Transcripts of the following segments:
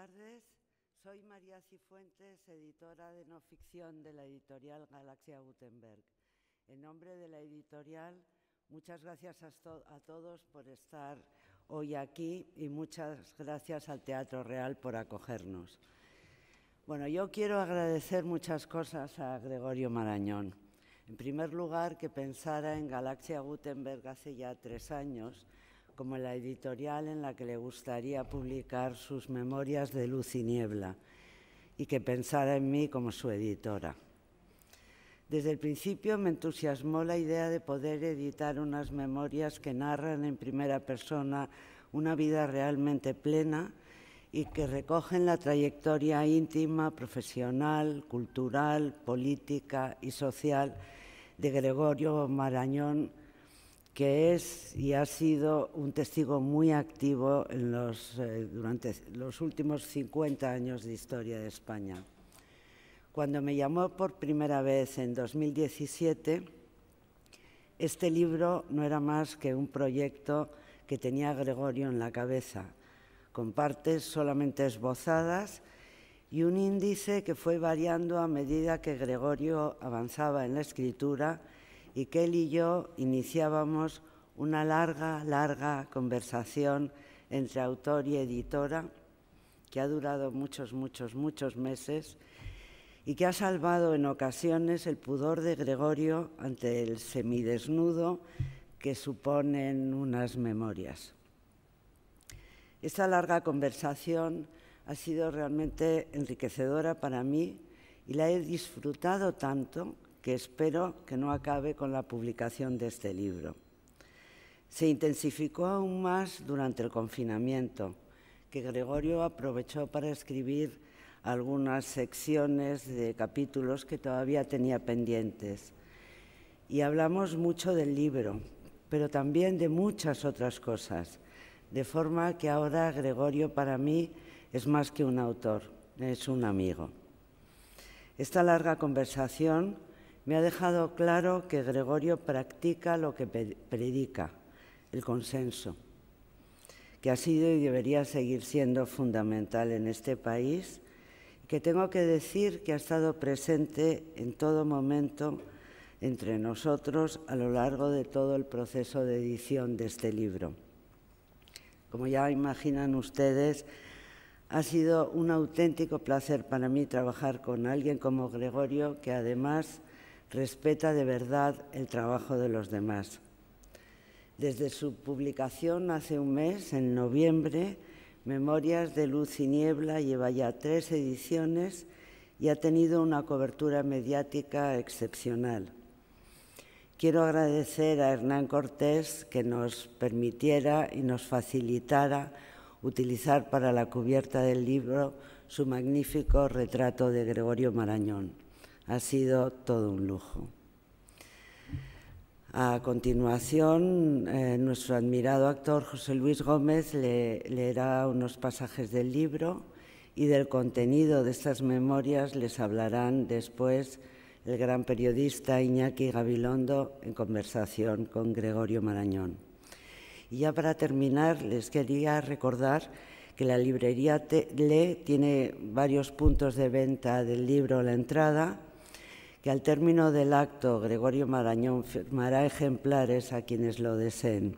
tardes. Soy María Cifuentes, editora de no ficción de la editorial Galaxia Gutenberg. En nombre de la editorial, muchas gracias a, a todos por estar hoy aquí y muchas gracias al Teatro Real por acogernos. Bueno, yo quiero agradecer muchas cosas a Gregorio Marañón. En primer lugar, que pensara en Galaxia Gutenberg hace ya tres años como la editorial en la que le gustaría publicar sus memorias de luz y niebla y que pensara en mí como su editora. Desde el principio me entusiasmó la idea de poder editar unas memorias que narran en primera persona una vida realmente plena y que recogen la trayectoria íntima, profesional, cultural, política y social de Gregorio Marañón, que es y ha sido un testigo muy activo eh, durante los últimos 50 años de historia de España. Cuando me llamó por primera vez en 2017, este libro no era más que un proyecto que tenía Gregorio en la cabeza, con partes solamente esbozadas y un índice que fue variando a medida que Gregorio avanzaba en la escritura y que él y yo iniciábamos una larga, larga conversación entre autor y editora que ha durado muchos, muchos, muchos meses y que ha salvado en ocasiones el pudor de Gregorio ante el semidesnudo que suponen unas memorias. Esta larga conversación ha sido realmente enriquecedora para mí y la he disfrutado tanto que espero que no acabe con la publicación de este libro. Se intensificó aún más durante el confinamiento, que Gregorio aprovechó para escribir algunas secciones de capítulos que todavía tenía pendientes. Y hablamos mucho del libro, pero también de muchas otras cosas, de forma que ahora Gregorio para mí es más que un autor, es un amigo. Esta larga conversación me ha dejado claro que Gregorio practica lo que predica, el consenso, que ha sido y debería seguir siendo fundamental en este país, que tengo que decir que ha estado presente en todo momento entre nosotros a lo largo de todo el proceso de edición de este libro. Como ya imaginan ustedes, ha sido un auténtico placer para mí trabajar con alguien como Gregorio, que además respeta de verdad el trabajo de los demás. Desde su publicación hace un mes, en noviembre, Memorias de Luz y Niebla lleva ya tres ediciones y ha tenido una cobertura mediática excepcional. Quiero agradecer a Hernán Cortés que nos permitiera y nos facilitara utilizar para la cubierta del libro su magnífico retrato de Gregorio Marañón. Ha sido todo un lujo. A continuación, eh, nuestro admirado actor José Luis Gómez le, leerá unos pasajes del libro y del contenido de estas memorias les hablarán después el gran periodista Iñaki Gabilondo en conversación con Gregorio Marañón. Y ya para terminar, les quería recordar que la librería Le tiene varios puntos de venta del libro la entrada que al término del acto Gregorio Marañón firmará ejemplares a quienes lo deseen.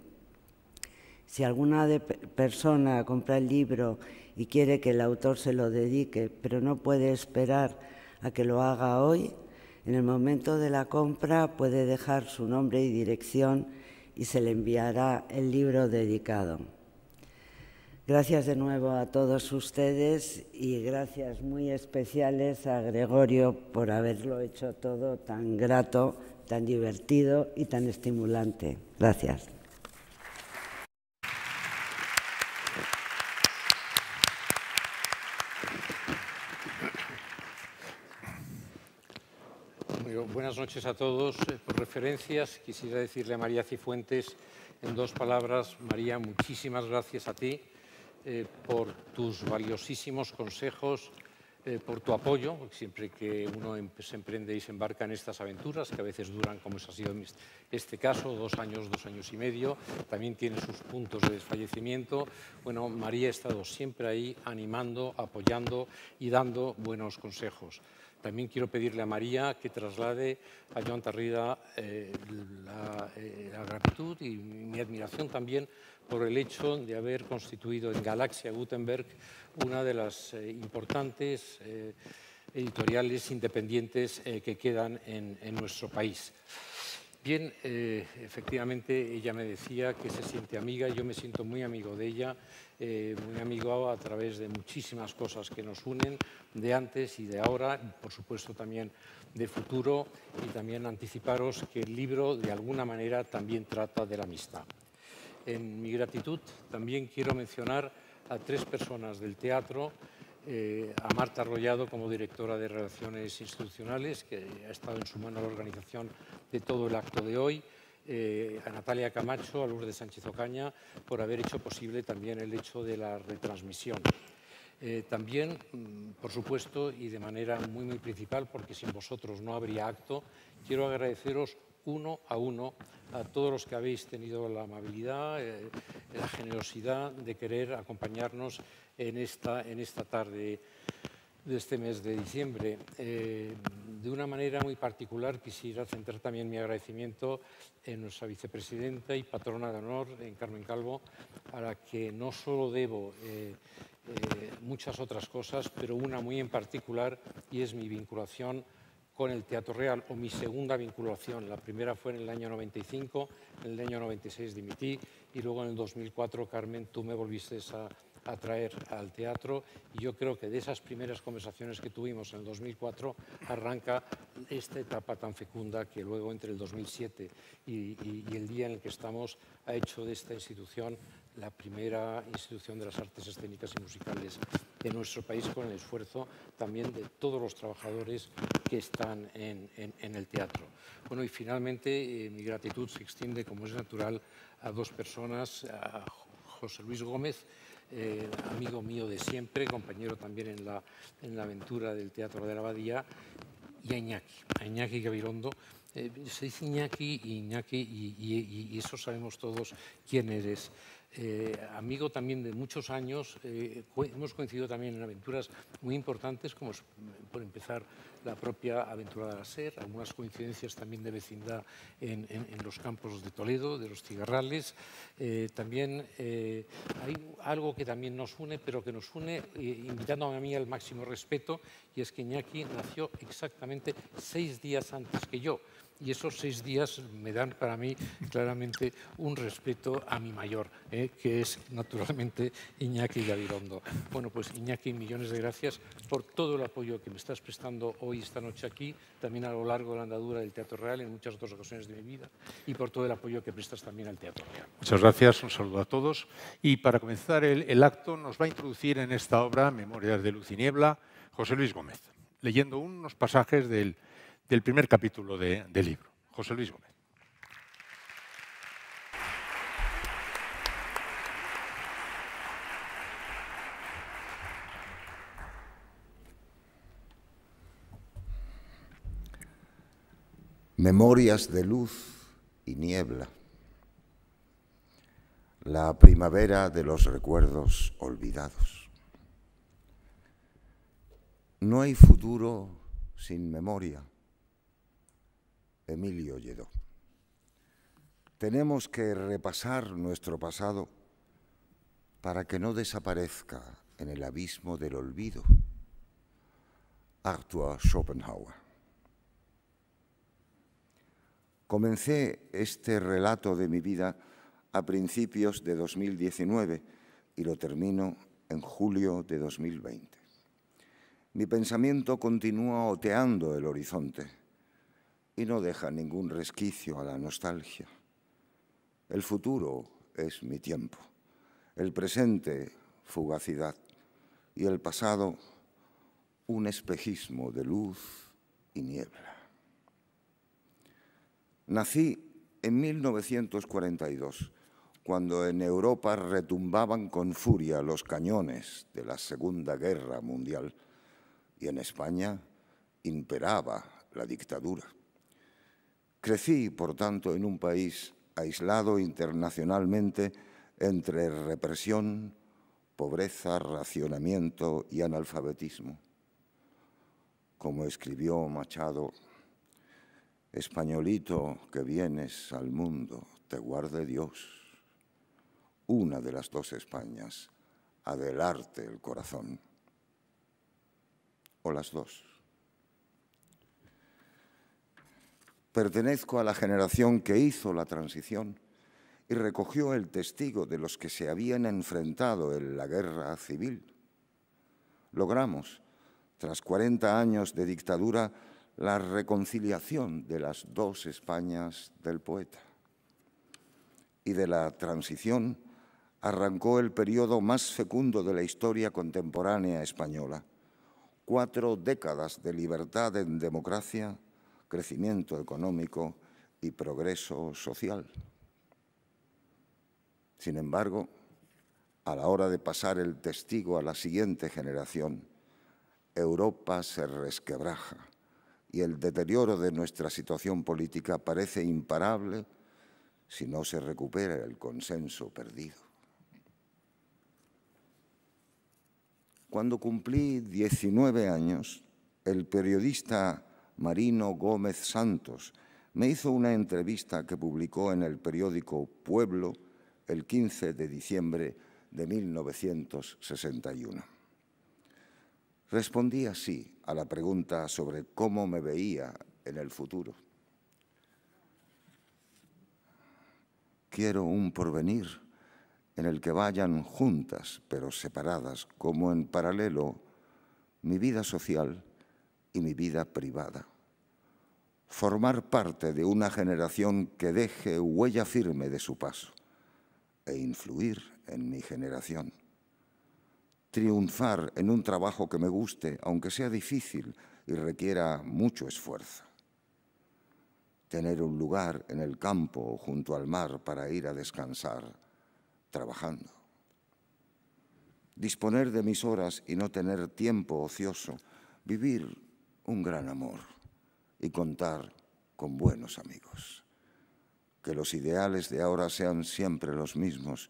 Si alguna persona compra el libro y quiere que el autor se lo dedique, pero no puede esperar a que lo haga hoy, en el momento de la compra puede dejar su nombre y dirección y se le enviará el libro dedicado. Gracias de nuevo a todos ustedes y gracias muy especiales a Gregorio por haberlo hecho todo tan grato, tan divertido y tan estimulante. Gracias. buenas noches a todos. Eh, por referencias, quisiera decirle a María Cifuentes en dos palabras, María, muchísimas gracias a ti eh, por tus valiosísimos consejos, eh, por tu apoyo, siempre que uno se emprende y se embarca en estas aventuras, que a veces duran, como ha sido este caso, dos años, dos años y medio, también tiene sus puntos de desfallecimiento. Bueno, María ha estado siempre ahí animando, apoyando y dando buenos consejos. También quiero pedirle a María que traslade a Joan Tarrida eh, la, la, gratitud y mi admiración también por el hecho de haber constituido en Galaxia Gutenberg una de las eh, importantes eh, editoriales independientes eh, que quedan en, nuestro país. Bien, efectivamente ella me decía que se siente amiga, yo me siento muy amigo de ella, muy amigo a través de muchísimas cosas que nos unen, de antes y de ahora, por supuesto también de futuro, y también anticiparos que el libro de alguna manera también trata de la amistad. En mi gratitud también quiero mencionar a tres personas del teatro, eh, a Marta Arroyado como directora de Relaciones Institucionales, que ha estado en su mano la organización de todo el acto de hoy, eh, a Natalia Camacho, a Lourdes Sánchez Ocaña, por haber hecho posible también el hecho de la retransmisión. Eh, también, mm, por supuesto, y de manera muy, muy principal, porque sin vosotros no habría acto, quiero agradeceros uno a uno a todos los que habéis tenido la amabilidad, eh, la generosidad de querer acompañarnos en esta, en esta tarde de este mes de diciembre. Eh, de una manera muy particular quisiera centrar también mi agradecimiento en nuestra vicepresidenta y patrona de honor, en Carmen Calvo, a la que no solo debo eh, muchas otras cosas, pero una muy en particular y es mi vinculación con el Teatro Real o mi segunda vinculación. La primera fue en el año 95, en el año 96 dimití y luego en el 2004, Carmen, tú me volviste a, traer al teatro y yo creo que de esas primeras conversaciones que tuvimos en el 2004 arranca esta etapa tan fecunda que luego entre el 2007 y, y el día en el que estamos ha hecho de esta institución la primera institución de las artes escénicas y musicales de nuestro país con el esfuerzo también de todos los trabajadores que están en, el teatro. Bueno, y finalmente eh, mi gratitud se extiende, como es natural, a dos personas, a José Luis Gómez, eh, amigo mío de siempre, compañero también en la, en la aventura del Teatro de la Abadía, y a Iñaki, a Iñaki Gabilondo. Eh, se dice Iñaki, Iñaki y, Iñaki y, y eso sabemos todos quién eres. Eh, amigo también de muchos años. Eh, hemos coincidido también en aventuras muy importantes, como por empezar la propia aventura de la SER, algunas coincidencias también de vecindad en, los campos de Toledo, de los cigarrales. Eh, también hay algo que también nos une, pero que nos une invitando a mí al máximo respeto, y es que Iñaki nació exactamente seis días antes que yo y esos seis días me dan para mí claramente un respeto a mi mayor, ¿eh? que es naturalmente Iñaki Gavirondo. Bueno, pues Iñaki, millones de gracias por todo el apoyo que me estás prestando hoy, esta noche aquí, también a lo largo de la andadura del Teatro Real, en muchas otras ocasiones de mi vida, y por todo el apoyo que prestas también al Teatro Real. Muchas gracias, un saludo a todos. Y para comenzar el, el acto, nos va a introducir en esta obra, Memorias de Luz y Niebla, José Luis Gómez, leyendo unos pasajes del del primer capítulo del libro. José Luis Gómez. Memorias de luz y niebla. La primavera de los recuerdos olvidados. No hay futuro sin memoria. Emilio Lledó. Tenemos que repasar nuestro pasado para que no desaparezca en el abismo del olvido. Arthur Schopenhauer. Comencé este relato de mi vida a principios de 2019 y lo termino en julio de 2020. Mi pensamiento continúa oteando el horizonte y no deja ningún resquicio a la nostalgia. El futuro es mi tiempo, el presente fugacidad y el pasado un espejismo de luz y niebla. Nací en 1942, cuando en Europa retumbaban con furia los cañones de la Segunda Guerra Mundial y en España imperaba la dictadura. Crecí, por tanto, en un país aislado internacionalmente entre represión, pobreza, racionamiento y analfabetismo. Como escribió Machado, Españolito que vienes al mundo, te guarde Dios. Una de las dos Españas, adelarte el corazón. O las dos. Pertenezco a la generación que hizo la transición y recogió el testigo de los que se habían enfrentado en la guerra civil. Logramos, tras 40 años de dictadura, la reconciliación de las dos Españas del poeta. Y de la transición arrancó el periodo más fecundo de la historia contemporánea española. Cuatro décadas de libertad en democracia crecimiento económico y progreso social. Sin embargo, a la hora de pasar el testigo a la siguiente generación, Europa se resquebraja y el deterioro de nuestra situación política parece imparable si no se recupera el consenso perdido. Cuando cumplí 19 años, el periodista Marino Gómez Santos, me hizo una entrevista que publicó en el periódico Pueblo el 15 de diciembre de 1961. Respondí así a la pregunta sobre cómo me veía en el futuro. Quiero un porvenir en el que vayan juntas, pero separadas, como en paralelo, mi vida social y mi vida privada formar parte de una generación que deje huella firme de su paso e influir en mi generación. Triunfar en un trabajo que me guste, aunque sea difícil y requiera mucho esfuerzo. Tener un lugar en el campo o junto al mar para ir a descansar, trabajando. Disponer de mis horas y no tener tiempo ocioso, vivir un gran amor y contar con buenos amigos. Que los ideales de ahora sean siempre los mismos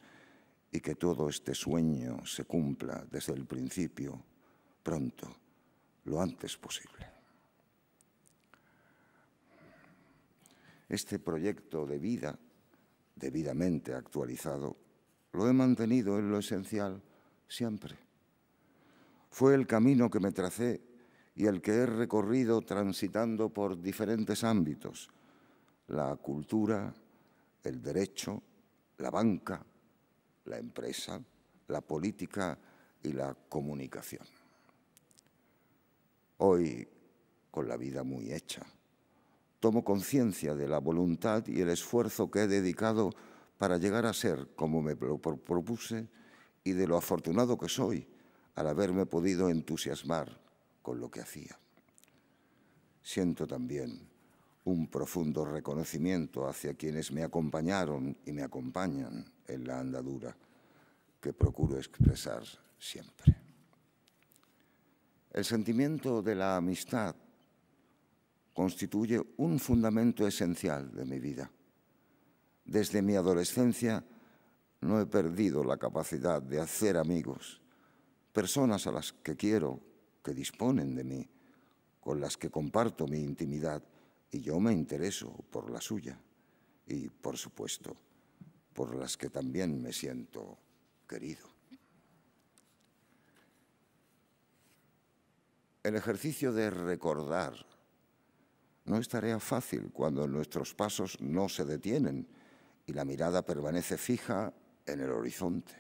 y que todo este sueño se cumpla desde el principio, pronto, lo antes posible. Este proyecto de vida, debidamente actualizado, lo he mantenido en lo esencial siempre. Fue el camino que me tracé y el que he recorrido transitando por diferentes ámbitos, la cultura, el derecho, la banca, la empresa, la política y la comunicación. Hoy, con la vida muy hecha, tomo conciencia de la voluntad y el esfuerzo que he dedicado para llegar a ser como me lo propuse y de lo afortunado que soy al haberme podido entusiasmar con lo que hacía. Siento también un profundo reconocimiento hacia quienes me acompañaron y me acompañan en la andadura que procuro expresar siempre. El sentimiento de la amistad constituye un fundamento esencial de mi vida. Desde mi adolescencia no he perdido la capacidad de hacer amigos, personas a las que quiero que disponen de mí, con las que comparto mi intimidad y yo me intereso por la suya y, por supuesto, por las que también me siento querido. El ejercicio de recordar no es tarea fácil cuando nuestros pasos no se detienen y la mirada permanece fija en el horizonte.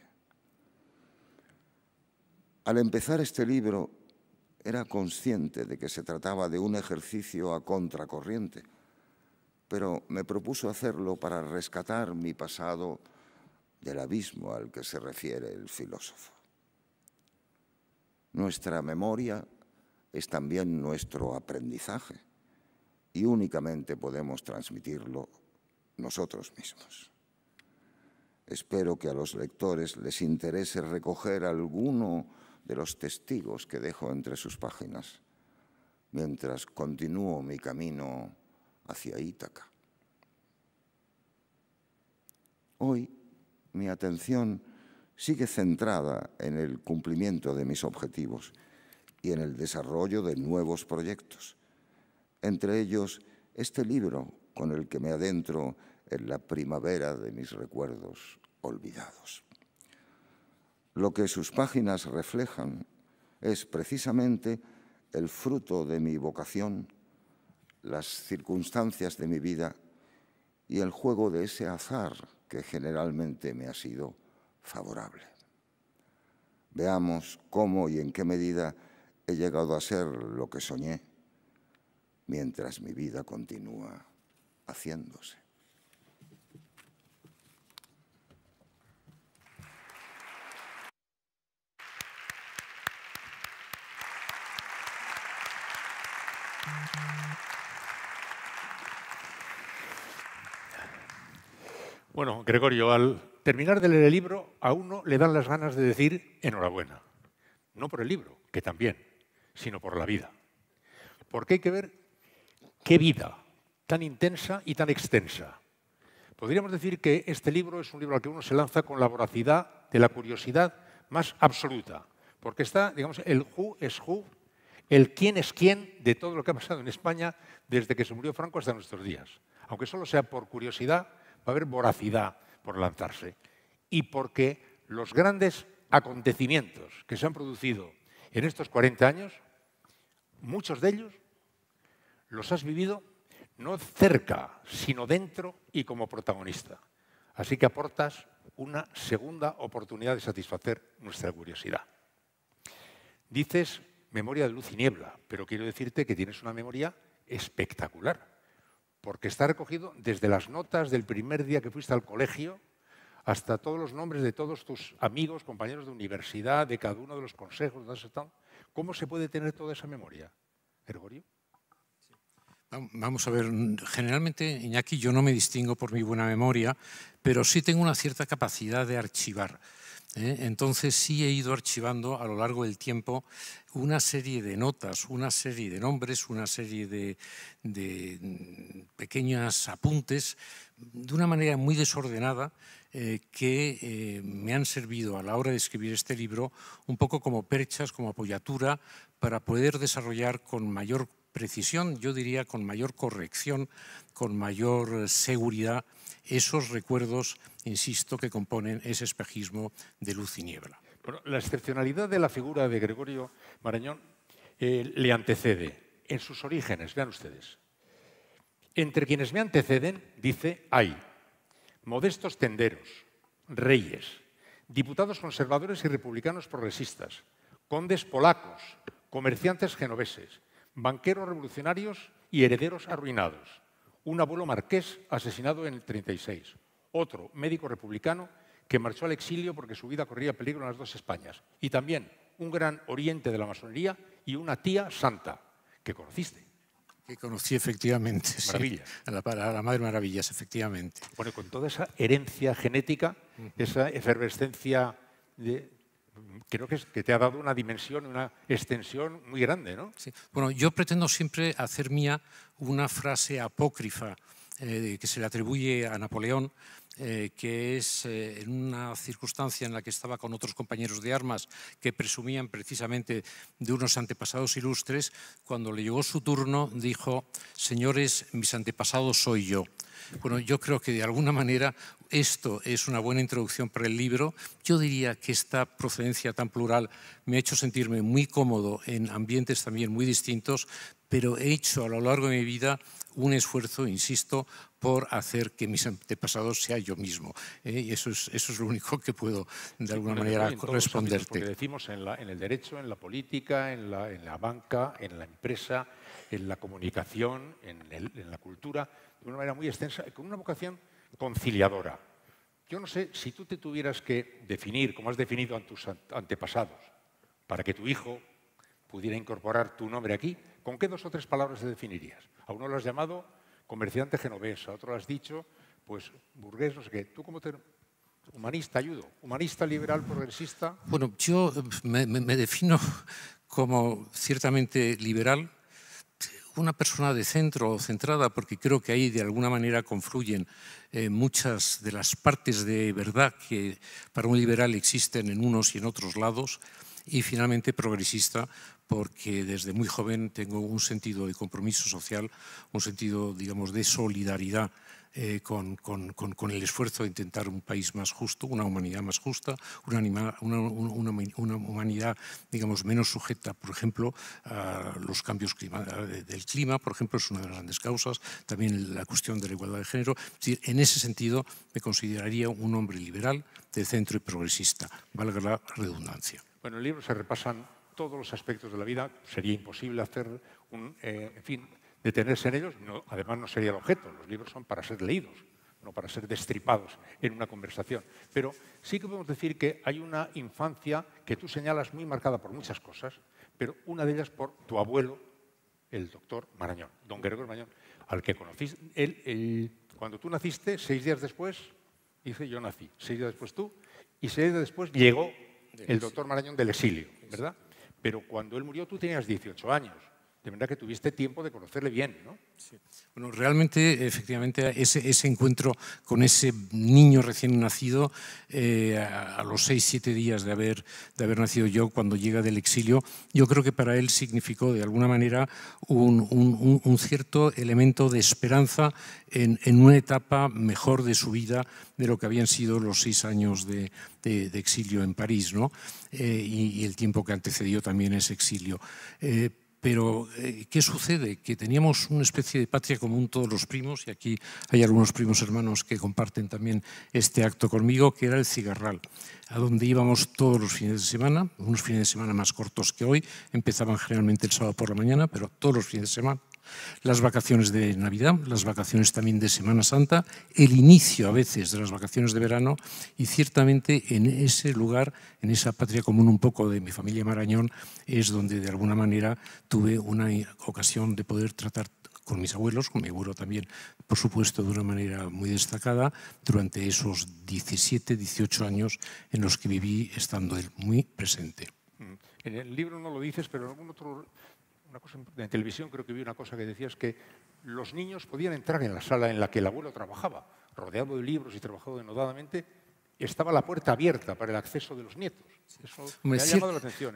Al empezar este libro era consciente de que se trataba de un ejercicio a contracorriente, pero me propuso hacerlo para rescatar mi pasado del abismo al que se refiere el filósofo. Nuestra memoria es también nuestro aprendizaje y únicamente podemos transmitirlo nosotros mismos. Espero que a los lectores les interese recoger alguno de los testigos que dejo entre sus páginas, mientras continúo mi camino hacia Ítaca. Hoy mi atención sigue centrada en el cumplimiento de mis objetivos y en el desarrollo de nuevos proyectos, entre ellos este libro con el que me adentro en la primavera de mis recuerdos olvidados. Lo que sus páginas reflejan es precisamente el fruto de mi vocación, las circunstancias de mi vida y el juego de ese azar que generalmente me ha sido favorable. Veamos cómo y en qué medida he llegado a ser lo que soñé mientras mi vida continúa haciéndose. Bueno, Gregorio, al terminar de leer el libro, a uno le dan las ganas de decir enhorabuena. No por el libro, que también, sino por la vida. Porque hay que ver qué vida tan intensa y tan extensa. Podríamos decir que este libro es un libro al que uno se lanza con la voracidad de la curiosidad más absoluta, porque está, digamos, el who es who el quién es quién de todo lo que ha pasado en España desde que se murió Franco hasta nuestros días. Aunque solo sea por curiosidad, va a haber voracidad por lanzarse. Y porque los grandes acontecimientos que se han producido en estos 40 años, muchos de ellos los has vivido no cerca, sino dentro y como protagonista. Así que aportas una segunda oportunidad de satisfacer nuestra curiosidad. Dices memoria de luz y niebla, pero quiero decirte que tienes una memoria espectacular, porque está recogido desde las notas del primer día que fuiste al colegio hasta todos los nombres de todos tus amigos, compañeros de universidad, de cada uno de los consejos, ¿Cómo se puede tener toda esa memoria, Gregorio? Vamos a ver, generalmente, Iñaki, yo no me distingo por mi buena memoria, pero sí tengo una cierta capacidad de archivar. ¿eh? Entonces sí he ido archivando a lo largo del tiempo una serie de notas, una serie de nombres, una serie de, mm, pequeños apuntes, de una manera muy desordenada, eh, que eh, me han servido a la hora de escribir este libro un poco como perchas, como apoyatura, para poder desarrollar con mayor precisión, yo diría con mayor corrección, con mayor seguridad esos recuerdos, insisto, que componen ese espejismo de luz y niebla. la excepcionalidad de la figura de Gregorio Marañón eh, le antecede en sus orígenes, vean ustedes. Entre quienes me anteceden, dice, hay modestos tenderos, reyes, diputados conservadores y republicanos progresistas, condes polacos, comerciantes genoveses, banqueros revolucionarios y herederos arruinados, un abuelo marqués asesinado en el 36, otro médico republicano que marchó al exilio porque su vida corría peligro en las dos Españas, y también un gran oriente de la masonería y una tía santa que conociste. Que conocí efectivamente. Maravillas. a, la, a, la, Madre Maravillas, efectivamente. Bueno, con toda esa herencia genética, esa efervescencia de, creo que, te ha dado una dimensión, una extensión muy grande, ¿no? Bueno, yo pretendo siempre hacer mía una frase apócrifa eh, que se le atribuye a Napoleón, eh, que es eh, en una circunstancia en la que estaba con otros compañeros de armas que presumían precisamente de unos antepasados ilustres, cuando le llegó su turno dijo, señores, mis antepasados soy yo. Bueno, yo creo que de alguna manera esto es una buena introducción para el libro. Yo diría que esta procedencia tan plural me ha hecho sentirme muy cómodo en ambientes también muy distintos, pero he hecho a lo largo de mi vida un esfuerzo, insisto, por hacer que mis antepasados sea yo mismo. ¿eh? Y eso es, eso es lo único que puedo de alguna manera responderte. decimos en, la, en, el derecho, en la política, en la, en la, banca, en la empresa, en la comunicación, en, la cultura, de una manera muy extensa, con una vocación conciliadora. Yo no sé si tú te tuvieras que definir, como has definido a tus antepasados, para que tu hijo pudiera incorporar tu nombre aquí, ¿con qué dos o tres palabras te definirías? ¿Aún uno lo has llamado comerciante genovesa, a otro has dicho, pues burgués, no sé qué. ¿Tú como Humanista, ayudo. Humanista, liberal, progresista. Bueno, yo eh, me, defino como ciertamente liberal, una persona de centro o centrada, porque creo que ahí de alguna manera confluyen eh, muchas de las partes de verdad que para un liberal existen en unos y en otros lados, y finalmente progresista, porque desde muy joven tengo un sentido de compromiso social, un sentido, digamos, de solidaridad eh, con, el esfuerzo de intentar un país más justo, una humanidad más justa, una, humanidad, digamos, menos sujeta, por ejemplo, a los cambios del clima, por ejemplo, es una de las grandes causas, también la cuestión de la igualdad de género. Es decir, en ese sentido, me consideraría un hombre liberal, de centro y progresista, valga la redundancia. Bueno, el libro se repasan todos los aspectos de la vida. Sería imposible hacer un, eh, fin, detenerse en ellos. No, además, no sería el objeto. Los libros son para ser leídos, no para ser destripados en una conversación. Pero sí que podemos decir que hay una infancia que tú señalas muy marcada por muchas cosas, pero una de ellas por tu abuelo, el doctor Marañón, don Gregor Marañón, al que conociste. cuando tú naciste, seis días después, dice yo nací, seis días después tú, y seis días después llegó el doctor Marañón del exilio, ¿verdad? Pero cuando él murió tú tenías 18 años de manera que tuviste tiempo de conocerle bien, ¿no? Bueno, realmente, efectivamente, ese, encuentro con ese niño recién nacido, eh, a, los seis, siete días de haber, nacido yo, cuando llega del exilio, yo creo que para él significó, de alguna manera, un, cierto elemento de esperanza en, una etapa mejor de su vida de lo que habían sido los seis años de, exilio en París, ¿no? Eh, y, el tiempo que antecedió también ese exilio. Eh, pero, eh, ¿qué sucede? Que teníamos una especie de patria común todos los primos, y aquí hay algunos primos hermanos que comparten también este acto conmigo, que era el cigarral, a donde íbamos todos los fines de semana, unos fines de semana más cortos que hoy, empezaban generalmente el sábado por la mañana, pero todos los fines de semana las vacaciones de Navidad, las vacaciones también de Semana Santa, el inicio a veces de las vacaciones de verano y ciertamente en ese lugar, en esa patria común un poco de mi familia Marañón, es donde de alguna manera tuve una ocasión de poder tratar con mis abuelos, con mi abuelo también, por supuesto, de una manera muy destacada, durante esos 17, 18 años en los que viví estando él muy presente. Mm. En el libro no lo dices, pero en algún otro una cosa en televisión creo que vi una cosa que decías es que los niños podían entrar en la sala en la que el abuelo trabajaba, rodeado de libros y trabajado denodadamente, estaba la puerta abierta para el acceso de los nietos.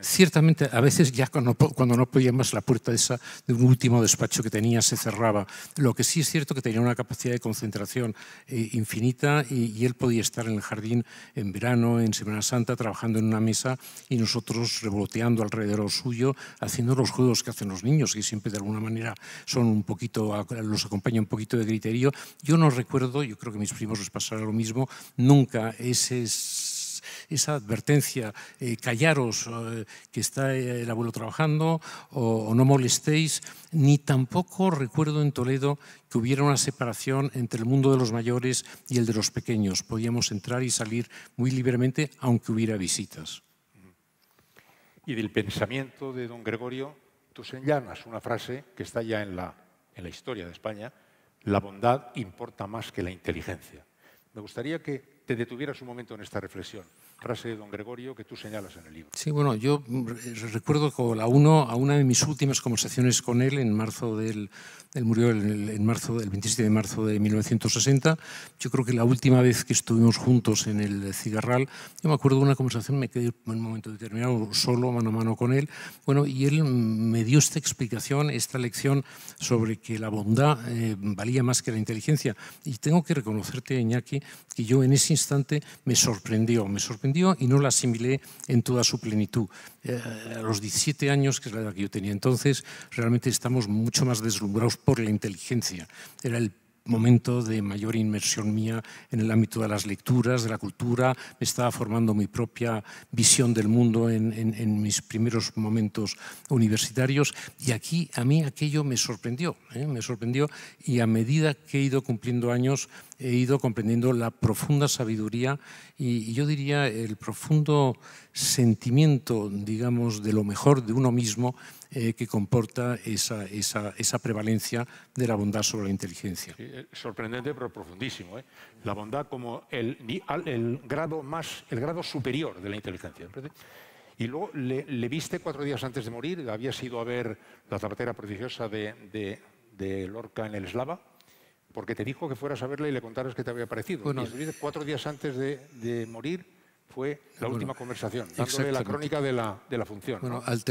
Ciertamente, a veces ya cuando, no podía más la puerta esa de un último despacho que tenía se cerraba. Lo que sí es cierto que tenía una capacidad de concentración eh, infinita y, él podía estar en el jardín en verano, en Semana Santa, trabajando en una mesa y nosotros revoloteando alrededor suyo, haciendo los juegos que hacen los niños, que siempre de alguna manera son un poquito, los acompaña un poquito de griterío. Yo no recuerdo, yo creo que a mis primos les pasará lo mismo, nunca ese... Es esa advertencia, eh, callaros eh, que está eh, el abuelo trabajando o, no molestéis, ni tampoco recuerdo en Toledo que hubiera una separación entre el mundo de los mayores y el de los pequeños. Podíamos entrar y salir muy libremente aunque hubiera visitas. Y del pensamiento de don Gregorio, tú señalas una frase que está ya en la, en la historia de España, la bondad importa más que la inteligencia. Me gustaría que te detuvieras un momento en esta reflexión frase de don Gregorio que tú señalas en el libro. Sí, bueno, yo recuerdo uno a una de mis últimas conversaciones con él en marzo del él murió en marzo del 27 de marzo de 1960. Yo creo que la última vez que estuvimos juntos en el Cigarral, yo me acuerdo de una conversación, me quedé en un momento determinado solo mano a mano con él. Bueno, y él me dio esta explicación, esta lección sobre que la bondad eh, valía más que la inteligencia. Y tengo que reconocerte, Iñaki, que yo en ese instante me sorprendió, me sorprendió y no la asimilé en toda su plenitud. Eh, a los 17 años, que es la edad que yo tenía entonces, realmente estamos mucho más deslumbrados por la inteligencia. Era el momento de mayor inmersión mía en el ámbito de las lecturas, de la cultura, me estaba formando mi propia visión del mundo en, mis primeros momentos universitarios y aquí a mí aquello me sorprendió, ¿eh? me sorprendió y a medida que he ido cumpliendo años he ido comprendiendo la profunda sabiduría y yo diría el profundo sentimiento, digamos, de lo mejor de uno mismo eh, que comporta esa, esa, esa, prevalencia de la bondad sobre la inteligencia. Eh, sorprendente pero profundísimo. ¿eh? La bondad como el, el, grado más, el grado superior de la inteligencia. Y luego le, viste cuatro días antes de morir, Había sido a ver la tapatera prodigiosa de, de, Lorca en el Eslava, porque te dijo que fueras a verla y le contaras qué te había parecido. y cuatro días antes de, de morir fue la última conversación, dándole la crónica de la, de la función. Bueno, al,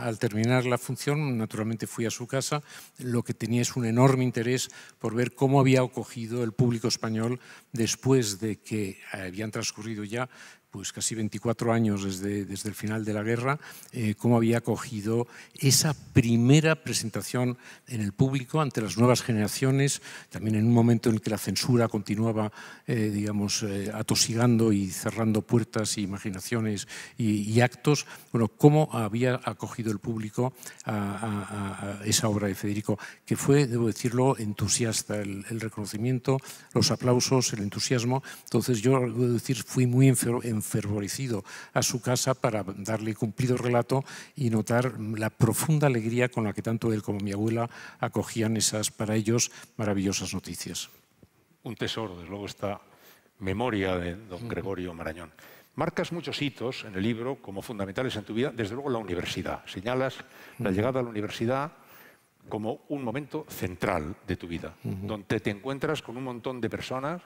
al terminar la función, naturalmente fui a su casa, lo que tenía es un enorme interés por ver cómo había acogido el público español después de que habían transcurrido ya pues casi 24 años desde, desde el final de la guerra, eh, cómo había acogido esa primera presentación en el público ante las nuevas generaciones, también en un momento en el que la censura continuaba, eh, digamos, eh, atosigando y cerrando puertas, e imaginaciones y, actos. Bueno, cómo había acogido el público a, esa obra de Federico, que fue, debo decirlo, entusiasta, el, el reconocimiento, los aplausos, el entusiasmo. Entonces yo, debo decir, fui muy enfermo fervorecido a su casa para darle cumplido relato y notar la profunda alegría con la que tanto él como mi abuela acogían esas para ellos maravillosas noticias. Un tesoro, desde luego, esta memoria de don Gregorio Marañón. Marcas muchos hitos en el libro como fundamentales en tu vida, desde luego la universidad. Señalas la llegada a la universidad, como un momento central de tu vida, donde te encuentras con un montón de personas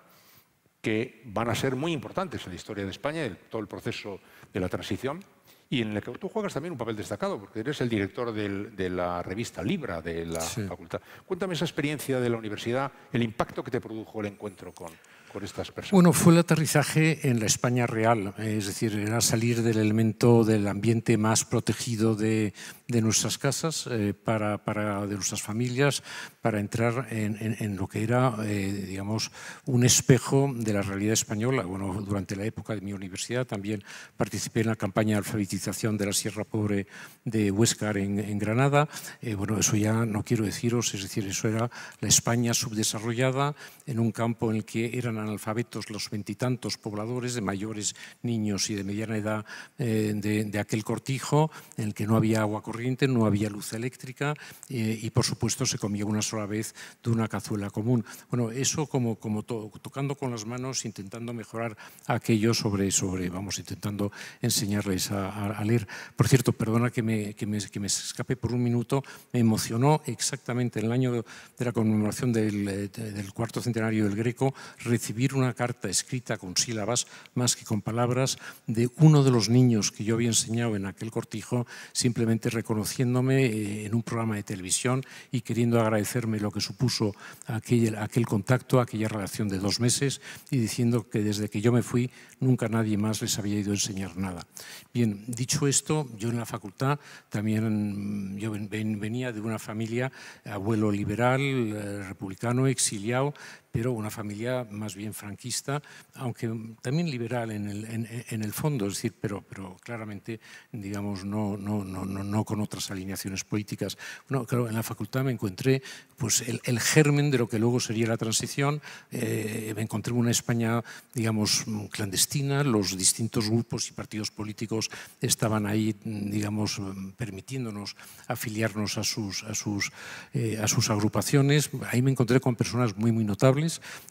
que van a ser muy importantes en la historia de España, en todo el proceso de la transición, y en el que tú juegas también un papel destacado, porque eres el director de la revista Libra de la facultad. Cuéntame esa experiencia de la universidad, el impacto que te produjo el encuentro con, con estas personas. Bueno, fue el aterrizaje en la España real, eh, es decir, era salir del elemento del ambiente más protegido de, nuestras casas, eh, para, para, de nuestras familias, para entrar en, lo que era, eh, digamos, un espejo de la realidad española. Bueno, durante la época de mi universidad también participé en la campaña de alfabetización de la Sierra Pobre de Huescar en, Granada. Eh, bueno, eso ya no quiero deciros, es decir, eso era la España subdesarrollada en un campo en el que eran analfabetos los veintitantos pobladores de mayores niños y de mediana edad eh, de, aquel cortijo, en el que no había agua corriente, no había luz eléctrica y, por supuesto, se comía una vez de una cazuela común. Bueno, eso como, como tocando con las manos, intentando mejorar aquello sobre, sobre vamos, intentando enseñarles a, leer. Por cierto, perdona que me, que, me, que me escape por un minuto, me emocionó exactamente en el año de, de la conmemoración del, eh, del cuarto centenario del Greco recibir una carta escrita con sílabas más que con palabras de uno de los niños que yo había enseñado en aquel cortijo, simplemente reconociéndome eh, en un programa de televisión y queriendo agradecer lo que supuso aquel, aquel contacto, aquella relación de dos meses y diciendo que desde que yo me fui nunca nadie más les había ido a enseñar nada. Bien, dicho esto, yo en la facultad también mm, yo venía de una familia, abuelo liberal, eh, republicano, exiliado, pero una familia más bien franquista, aunque también liberal en el, en, el fondo, es decir, pero, pero claramente, digamos, no, no, no, no con otras alineaciones políticas. Bueno, claro, en la facultad me encontré pues, el, el germen de lo que luego sería la transición, eh, me encontré una España, digamos, clandestina, los distintos grupos y partidos políticos estaban ahí, digamos, permitiéndonos afiliarnos a sus, a sus, eh, a sus agrupaciones, ahí me encontré con personas muy, muy notables,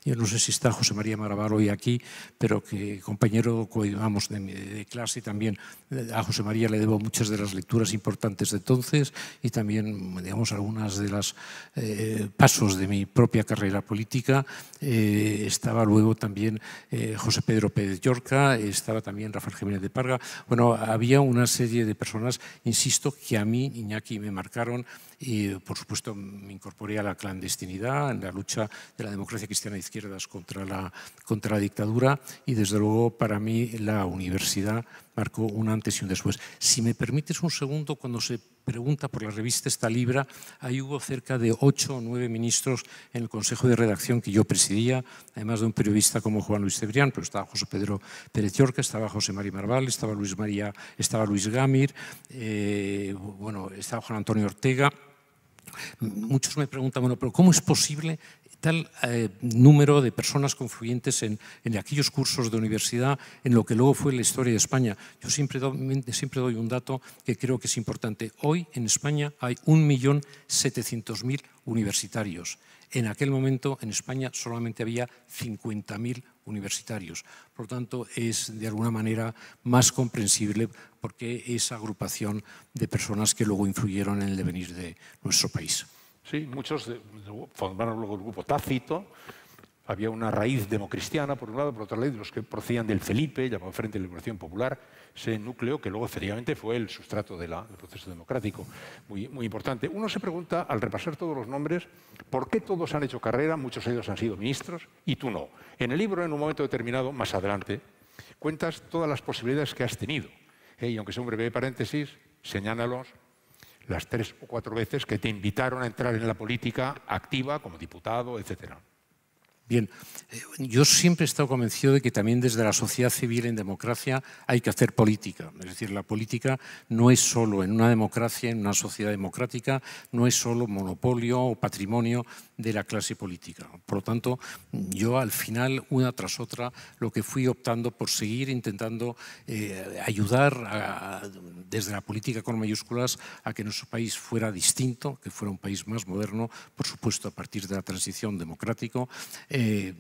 yo no sé si está José María Maravall hoy aquí, pero que compañero de, clase también, eh, a José María le debo muchas de las lecturas importantes de entonces y también, digamos, algunas de los eh, pasos de mi propia carrera política. Eh, estaba luego también José Pedro Pérez Llorca, estaba también Rafael Jiménez de Parga. Bueno, había una serie de personas, insisto, que a mí, Iñaki, me marcaron y, por supuesto, me incorporé a la clandestinidad, en la lucha de la democracia cristiana de izquierdas contra la, contra la dictadura y desde luego para mí la universidad marcó un antes y un después. Si me permites un segundo, cuando se pregunta por la revista Esta Libra, ahí hubo cerca de ocho o nueve ministros en el Consejo de Redacción que yo presidía, además de un periodista como Juan Luis Cebrián, pero estaba José Pedro Pérez Yorca, estaba José María Marval, estaba Luis, María, estaba Luis Gamir, eh, bueno, estaba Juan Antonio Ortega. Muchos me preguntan, bueno, pero ¿cómo es posible tal eh, número de personas confluyentes en, aquellos cursos de universidad, en lo que luego fue la historia de España. Yo siempre, siempre doy un dato que creo que es importante. Hoy en España hay 1.700.000 universitarios. En aquel momento en España solamente había 50.000 universitarios. Por lo tanto, es de alguna manera más comprensible porque esa agrupación de personas que luego influyeron en el devenir de nuestro país. Sí, muchos formaron luego el grupo Tácito. Había una raíz democristiana, por un lado, por otra, lado, los que procedían del Felipe, llamado Frente de Liberación Popular, ese núcleo que luego efectivamente fue el sustrato del proceso democrático, muy, muy importante. Uno se pregunta, al repasar todos los nombres, ¿por qué todos han hecho carrera? Muchos de ellos han sido ministros y tú no. En el libro, en un momento determinado, más adelante, cuentas todas las posibilidades que has tenido. Y aunque sea un breve paréntesis, señálalos las tres o cuatro veces que te invitaron a entrar en la política activa como diputado, etcétera. Bien, eh, yo siempre he estado convencido de que también desde la sociedad civil en democracia hay que hacer política. Es decir, la política no es solo en una democracia, en una sociedad democrática, no es solo monopolio o patrimonio de la clase política. Por lo tanto, yo al final, una tras otra, lo que fui optando por seguir intentando eh, ayudar desde la política con mayúsculas a que nuestro país fuera distinto, que fuera un país más moderno, por supuesto, a partir de la transición democrática. Eh,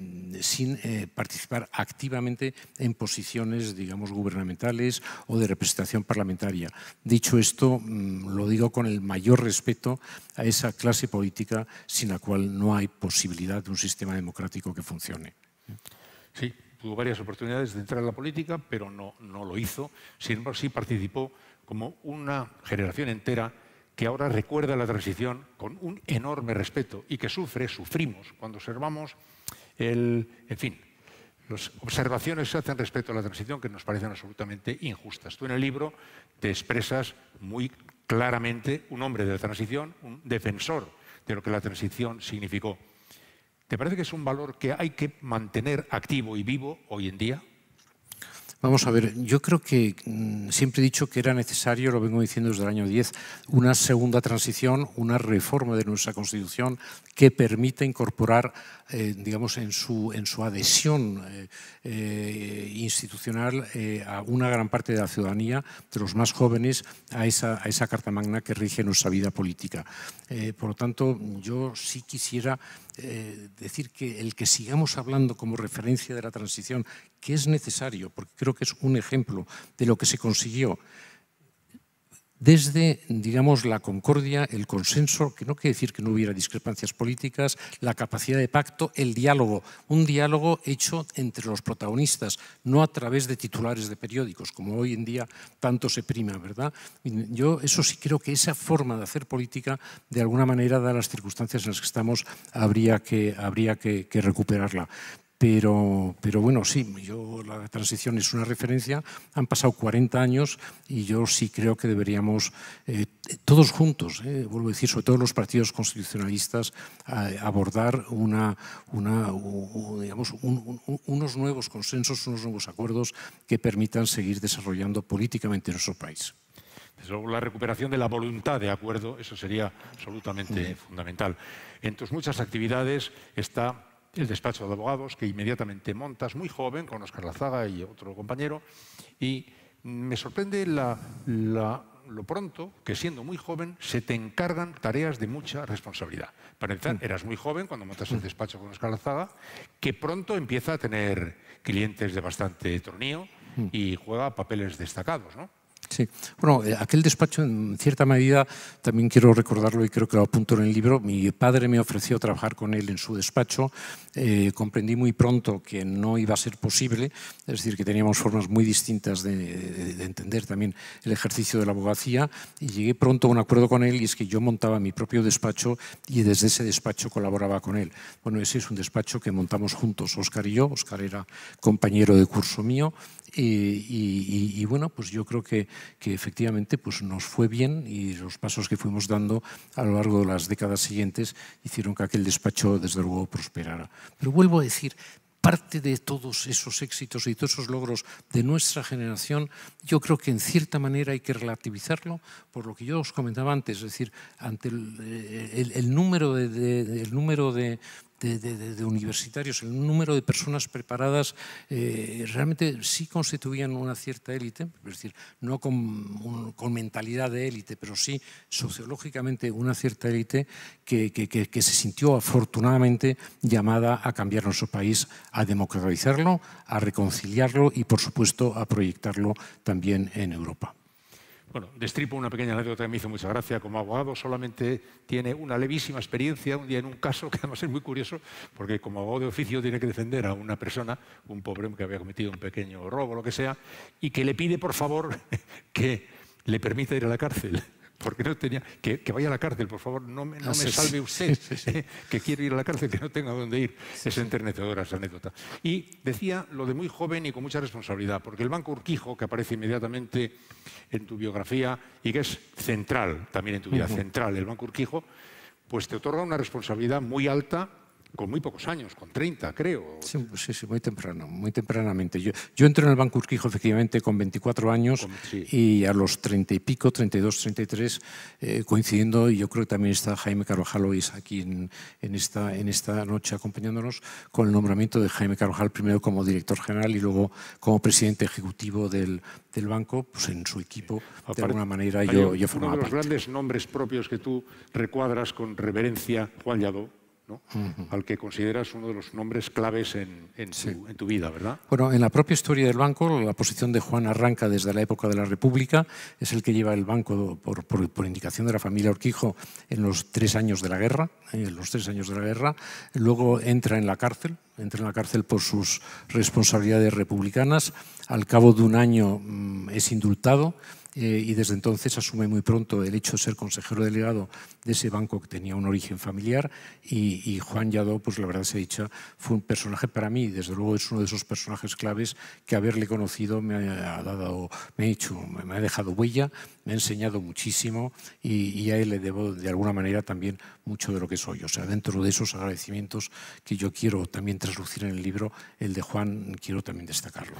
sin eh, participar activamente en posiciones, digamos, gubernamentales o de representación parlamentaria. Dicho esto, mm, lo digo con el mayor respeto a esa clase política sin la cual no hay posibilidad de un sistema democrático que funcione. Sí, tuvo varias oportunidades de entrar en la política, pero no, no lo hizo. Sin embargo, sí participó como una generación entera que ahora recuerda la transición con un enorme respeto y que sufre, sufrimos, cuando observamos en fin, las observaciones se hacen respecto a la transición que nos parecen absolutamente injustas. Tú en el libro te expresas muy claramente un hombre de la transición, un defensor de lo que la transición significó. ¿Te parece que es un valor que hay que mantener activo y vivo hoy en día? Vamos a ver, yo creo que mm, siempre he dicho que era necesario, lo vengo diciendo desde el año 10, una segunda transición, una reforma de nuestra Constitución que permita incorporar, eh, digamos, en su, en su adhesión eh, eh, institucional a una gran parte de la ciudadanía, de los más jóvenes, a esa, a esa Carta Magna que rige nuestra vida política. Eh, por lo tanto, yo sí quisiera eh, decir que el que sigamos hablando como referencia de la transición, que es necesario, porque creo que es un ejemplo de lo que se consiguió desde, digamos, la concordia, el consenso, que no quiere decir que no hubiera discrepancias políticas, la capacidad de pacto, el diálogo, un diálogo hecho entre los protagonistas, no a través de titulares de periódicos, como hoy en día tanto se prima, ¿verdad? Yo eso sí creo que esa forma de hacer política, de alguna manera, dadas las circunstancias en las que estamos, habría que, habría que recuperarla. Pero, pero bueno, sí, yo, la transición es una referencia, han pasado 40 años y yo sí creo que deberíamos, eh, todos juntos, eh, vuelvo a decir, sobre todo los partidos constitucionalistas, abordar una, una, unos nuevos consensos, unos nuevos acuerdos que permitan seguir desarrollando políticamente nuestro país. la recuperación de la voluntad de acuerdo, eso sería absolutamente fundamental. En tus muchas actividades está el despacho de abogados que inmediatamente montas, muy joven, con Oscar Lazaga y otro compañero, y me sorprende lo pronto que siendo muy joven se te encargan tareas de mucha responsabilidad. Para empezar, mm. eras muy joven cuando montas el mm. despacho con Oscar Lazaga, que pronto empieza a tener clientes de bastante torneo mm. y juega papeles destacados, ¿no? Sí, bueno, eh, aquel despacho en cierta medida, también quiero recordarlo y creo que lo apunto en el libro, mi padre me ofreció trabajar con él en su despacho, eh, comprendí muy pronto que no iba a ser posible, es decir, que teníamos formas muy distintas de, de, entender también el ejercicio de la abogacía y llegué pronto a un acuerdo con él y es que yo montaba mi propio despacho y desde ese despacho colaboraba con él. Bueno, ese es un despacho que montamos juntos, Oscar y yo, Oscar era compañero de curso mío, y, bueno, pues yo creo que, que, efectivamente pues nos fue bien y los pasos que fuimos dando a lo largo de las décadas siguientes hicieron que aquel despacho desde luego prosperara. Pero vuelvo a decir, parte de todos esos éxitos y todos esos logros de nuestra generación, yo creo que en cierta manera hay que relativizarlo por lo que yo os comentaba antes, es decir, ante el, número, eh, el número de, de, universitarios, el número de personas preparadas, eh, realmente sí constituían una cierta élite, es decir, no con, mentalidad de élite, pero sí sociológicamente una cierta élite que, que, se sintió afortunadamente llamada a cambiar nuestro país, a democratizarlo, a reconciliarlo y, por supuesto, a proyectarlo también en Europa. Bueno, destripo una pequeña anécdota que me hizo mucha gracia. Como abogado solamente tiene una levísima experiencia un día en un caso que además es muy curioso, porque como abogado de oficio tiene que defender a una persona, un pobre que había cometido un pequeño robo, lo que sea, y que le pide por favor que le permita ir a la cárcel porque no tenía, que, vaya a la cárcel, por favor, no me, ah, salve usted, que quiere ir a la cárcel, que no tenga dónde ir. es enternecedora esa anécdota. Y decía lo de muy joven y con mucha responsabilidad, porque el Banco Urquijo, que aparece inmediatamente en tu biografía y que es central también en tu vida, central, el Banco Urquijo, pues te otorga una responsabilidad muy alta con muy pocos años, con 30 creo. Sí, sí, muy temprano, muy tempranamente. Yo, yo entré en el Banco Urquijo efectivamente con 24 años y a los 30 y pico, 32, 33, eh, coincidiendo, y yo creo que también está Jaime Carvajal hoy aquí en, esta, en esta noche acompañándonos, con el nombramiento de Jaime Carvajal primero como director general y luego como presidente ejecutivo del, del banco, pues en su equipo, de alguna manera yo, yo formaba uno de los grandes nombres propios que tú recuadras con reverencia, Juan Lladó, al que consideras uno de los nombres claves en, tu, vida, ¿verdad? Bueno, en la propia historia del banco, la posición de Juan arranca desde la época de la República, es el que lleva el banco, por, indicación de la familia Orquijo, en los tres años de la guerra, eh, en los tres años de la guerra, luego entra en la cárcel, entra en la cárcel por sus responsabilidades republicanas, al cabo de un año mm, es indultado, eh, y desde entonces asume muy pronto el hecho de ser consejero delegado de ese banco que tenía un origen familiar y, Juan Yadó, pues la verdad se ha dicho, fue un personaje para mí, desde luego es uno de esos personajes claves que haberle conocido me ha, dado, me ha dejado huella, me ha enseñado muchísimo y, y a él le debo de alguna manera también mucho de lo que soy. O sea, dentro de esos agradecimientos que yo quiero también traslucir en el libro, el de Juan quiero también destacarlo.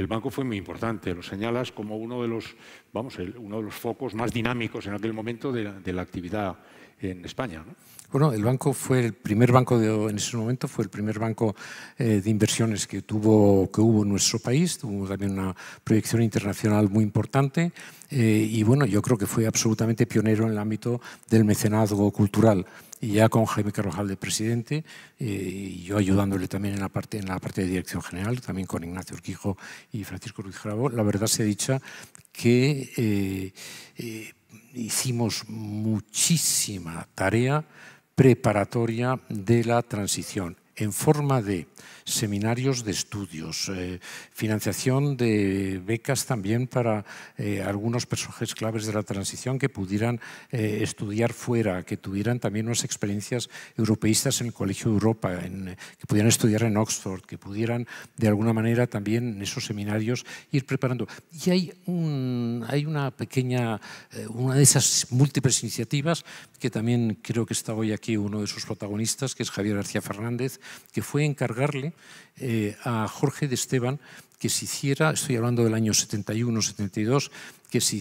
El banco fue muy importante, lo señalas como uno de los, vamos, uno de los focos más dinámicos en aquel momento de la, actividad en España. Bueno, el banco fue el primer banco de, en ese momento fue el primer banco eh, de inversiones que tuvo que hubo en nuestro país. Tuvo también una proyección internacional muy importante eh, y bueno, yo creo que fue absolutamente pionero en el ámbito del mecenazgo cultural y ya con Jaime Carrojal de presidente, eh, y yo ayudándole también en la, parte, en la parte de dirección general, también con Ignacio Urquijo y Francisco Ruiz Grabo, la verdad se ha dicho que eh, eh, hicimos muchísima tarea preparatoria de la transición en forma de seminarios de estudios, eh, financiación de becas también para eh, algunos personajes claves de la transición que pudieran eh, estudiar fuera, que tuvieran también unas experiencias europeístas en el Colegio de Europa, que pudieran estudiar en Oxford, que pudieran de alguna manera también en esos seminarios ir preparando. Y hay, hay una pequeña, una de esas múltiples iniciativas que también creo que está hoy aquí uno de sus protagonistas, que es Javier García Fernández, que fue encargarle eh, a Jorge de Esteban que se hiciera, estoy hablando del año 71, 72, que se eh,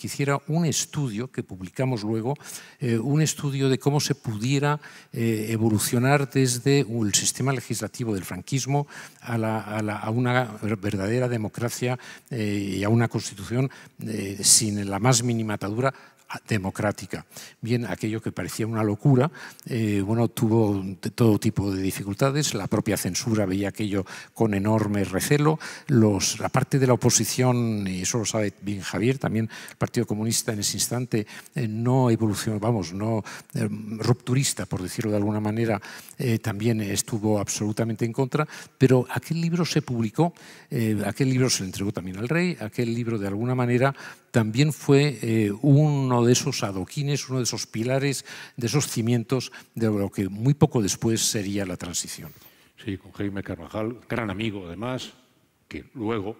hiciera, un estudio, que publicamos luego, eh, un estudio de cómo se pudiera evolucionar desde el sistema legislativo del franquismo a, una verdadera democracia y a una constitución sin la más mínima atadura democrática. Bien, aquello que parecía una locura, eh, bueno, tuvo todo tipo de dificultades, la propia censura veía aquello con enorme recelo, Los, la parte de la oposición, y eso lo sabe bien Javier, también el Partido Comunista en ese instante eh, no evolucionó, vamos, no eh, rupturista, por decirlo de alguna manera, también estuvo absolutamente en contra, pero aquel libro se publicó, aquel libro se le entregó también al rey, aquel libro de alguna manera también fue eh, uno de esos adoquines, uno de esos pilares, de esos cimientos de lo que muy poco después sería la transición. Sí, con Jaime Carvajal, gran amigo además, que luego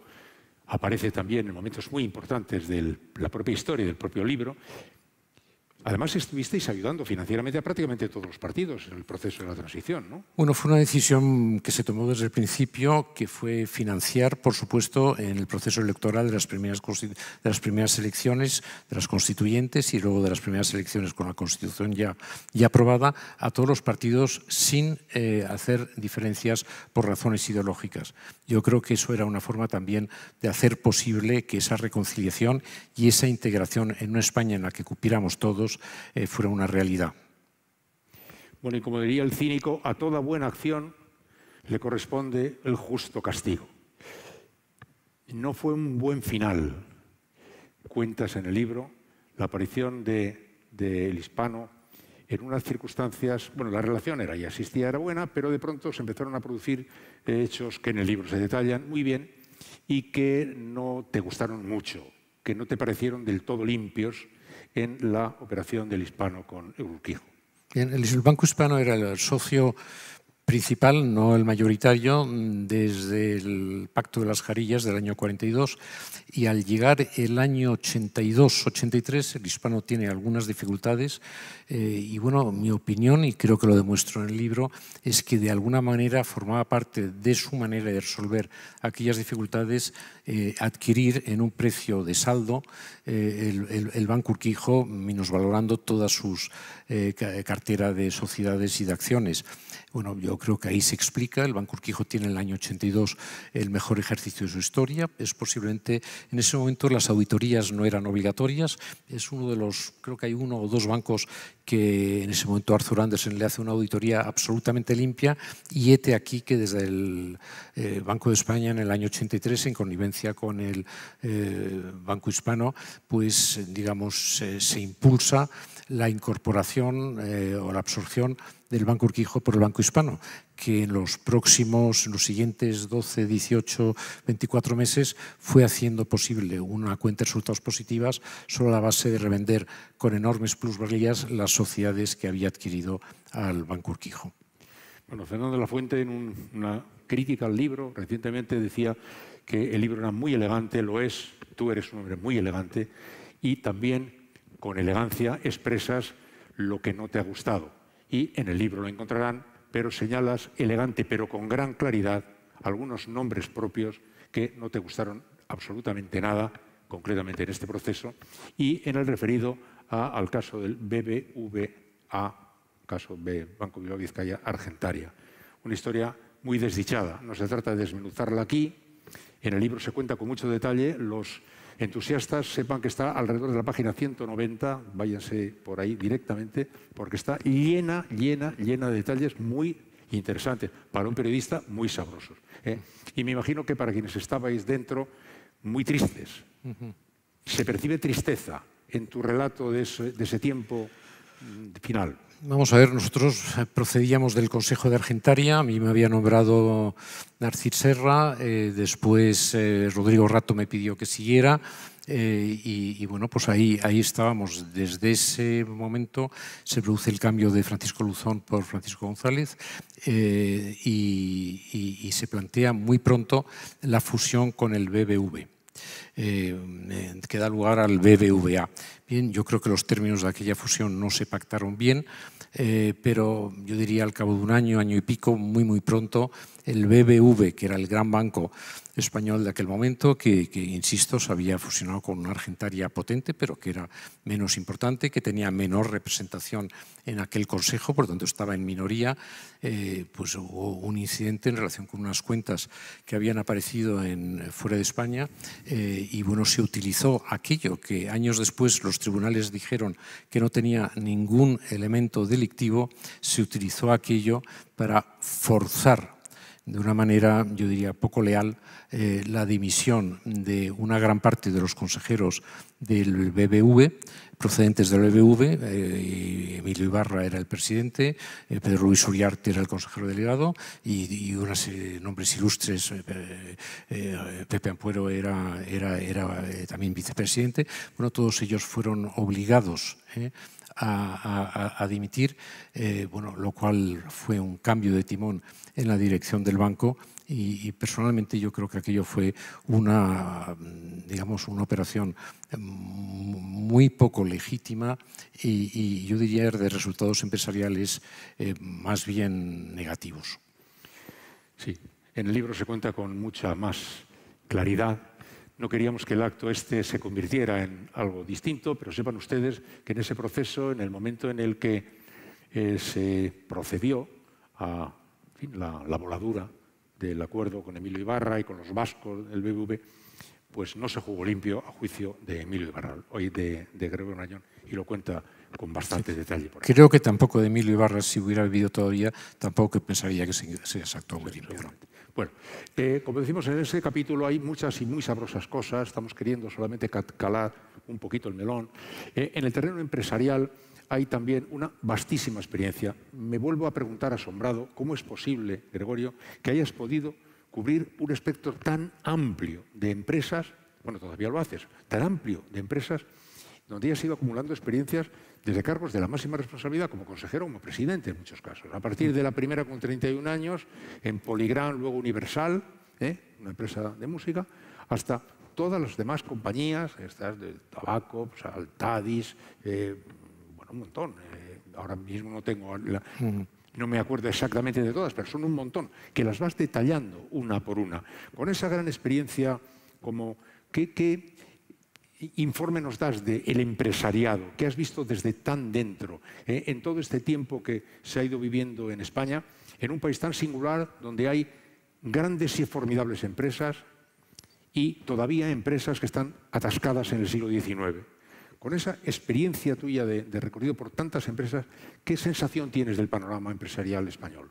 aparece también en momentos muy importantes de la propia historia, del propio libro, Además, estuvisteis ayudando financieramente a prácticamente todos los partidos en el proceso de la transición, ¿no? Bueno, fue una decisión que se tomó desde el principio, que fue financiar, por supuesto, en el proceso electoral de las primeras, de elecciones, de las constituyentes y luego de las primeras elecciones con la Constitución ya, ya aprobada, a todos los partidos sin eh, hacer diferencias por razones ideológicas. Yo creo que eso era una forma también de hacer posible que esa reconciliación y esa integración en una España en la que cupiéramos todos eh, fuera una realidad. Bueno, y como diría el cínico, a toda buena acción le corresponde el justo castigo. No fue un buen final. Cuentas en el libro la aparición del de, hispano en unas circunstancias, bueno, la relación era y asistía era buena, pero de pronto se empezaron a producir eh, hechos que en el libro se detallan muy bien y que no te gustaron mucho, que no te parecieron del todo limpios en la operación del hispano con Urquijo. el Banco Hispano era el socio principal, no el mayoritario, desde el Pacto de las Jarillas del año 42 y al llegar el año 82-83 el hispano tiene algunas dificultades eh, y bueno, mi opinión, y creo que lo demuestro en el libro, es que de alguna manera formaba parte de su manera de resolver aquellas dificultades eh, adquirir en un precio de saldo eh, el, Banco Urquijo, minusvalorando toda su eh, cartera de sociedades y de acciones. Bueno, yo creo que ahí se explica, el Banco Urquijo tiene en el año 82 el mejor ejercicio de su historia, es posiblemente, en ese momento las auditorías no eran obligatorias, es uno de los, creo que hay uno o dos bancos que en ese momento Arthur Andersen le hace una auditoría absolutamente limpia y ETE e aquí que desde el eh, Banco de España en el año 83, en connivencia con el eh, Banco Hispano, pues digamos se impulsa la incorporación eh, o la absorción del Banco Urquijo por el Banco Hispano, que en los próximos, en los siguientes 12, 18, 24 meses fue haciendo posible una cuenta de resultados positivas sobre la base de revender con enormes plusvalías las sociedades que había adquirido al Banco Urquijo. Bueno, Fernando de la Fuente en una crítica al libro recientemente decía que el libro era muy elegante, lo es, tú eres un hombre muy elegante y también con elegancia expresas lo que no te ha gustado. Y en el libro lo encontrarán pero señalas elegante, pero con gran claridad, algunos nombres propios que no te gustaron absolutamente nada, concretamente en este proceso, y en el referido al caso del BBVA, caso B, Banco Bilbao Vizcaya Argentaria. Una historia muy desdichada, no se trata de desmenuzarla aquí, en el libro se cuenta con mucho detalle los entusiastas sepan que está alrededor de la página 190, váyanse por ahí directamente, porque está llena, llena, llena de detalles muy interesantes, para un periodista muy sabrosos. ¿eh? Y me imagino que para quienes estabais dentro, muy tristes. Se percibe tristeza en tu relato de ese tiempo mm, final. Vamos a ver, nosotros eh, procedíamos del Consejo de Argentaria, a mí me había nombrado Narcís Serra, eh, después eh, Rodrigo Rato me pidió que siguiera y, bueno, pues ahí, ahí estábamos. Desde ese momento se produce el cambio de Francisco Luzón por Francisco González y se plantea muy pronto la fusión con el BBV. Eh, eh, que da lugar al BBVA. Bien, yo creo que los términos de aquella fusión no se pactaron bien, eh, pero yo diría al cabo de un año, año y pico, muy muy pronto, el BBV, que era el gran banco español de aquel momento, que, insisto, se había fusionado con una argentaria potente, pero que era menos importante, que tenía menor representación en aquel consejo, por tanto estaba en minoría. Eh, pues hubo un incidente en relación con unas cuentas que habían aparecido fuera de España eh, y bueno, se utilizó aquello que años después los tribunales dijeron que no tenía ningún elemento delictivo, se utilizó aquello para forzar de una manera, yo diría, poco leal eh, la dimisión de una gran parte de los consejeros del BBV, procedentes del BBV. Eh, Emilio Ibarra era el presidente, eh, Pedro Luis Uriarte era el consejero delegado y, unos nombres ilustres, Pepe Ampuero era, era, era también vicepresidente. Bueno, todos ellos fueron obligados a, dimitir, eh, bueno, lo cual fue un cambio de timón en la dirección del banco y, personalmente yo creo que aquello fue una, mm, digamos, una operación eh, muy poco legítima y, yo diría de resultados empresariales eh, más bien negativos. Sí, en el libro se cuenta con mucha más claridad no queríamos que el acto este se convirtiera en algo distinto, pero sepan ustedes que en ese proceso, en el momento en el que eh, se procedió a la, voladura del acuerdo con Emilio Ibarra y con los vascos del BBV, pues no se jugó limpio a juicio de Emilio Ibarra, hoy de, de Gregorio y lo cuenta con bastante detalle. Creo que tampoco de Emilio Ibarra, si hubiera vivido todavía, tampoco pensaría que se, exacto muy Bueno, eh, como decimos, en ese capítulo hay muchas y muy sabrosas cosas. Estamos queriendo solamente calar un poquito el melón. Eh, en el terreno empresarial hay también una vastísima experiencia. Me vuelvo a preguntar asombrado cómo es posible, Gregorio, que hayas podido cubrir un espectro tan amplio de empresas, bueno, todavía lo haces, tan amplio de empresas donde ella se iba acumulando experiencias desde cargos de la máxima responsabilidad como consejero como presidente en muchos casos. A partir de la primera con 31 años, en Poligrán, luego Universal, ¿eh? una empresa de música, hasta todas las demás compañías, estas de tabaco, pues, Altadis, eh, bueno, un montón. Eh, ahora mismo no tengo mm. no me acuerdo exactamente de todas, pero son un montón, que las vas detallando una por una, con esa gran experiencia como que informe nos das del empresariado? que has visto desde tan dentro eh, en todo este tiempo que se ha ido viviendo en España, en un país tan singular donde hay grandes y formidables empresas y todavía empresas que están atascadas en el siglo XIX? con esa experiencia tuya de, recorrido por tantas empresas, ¿qué sensación tienes del panorama empresarial español?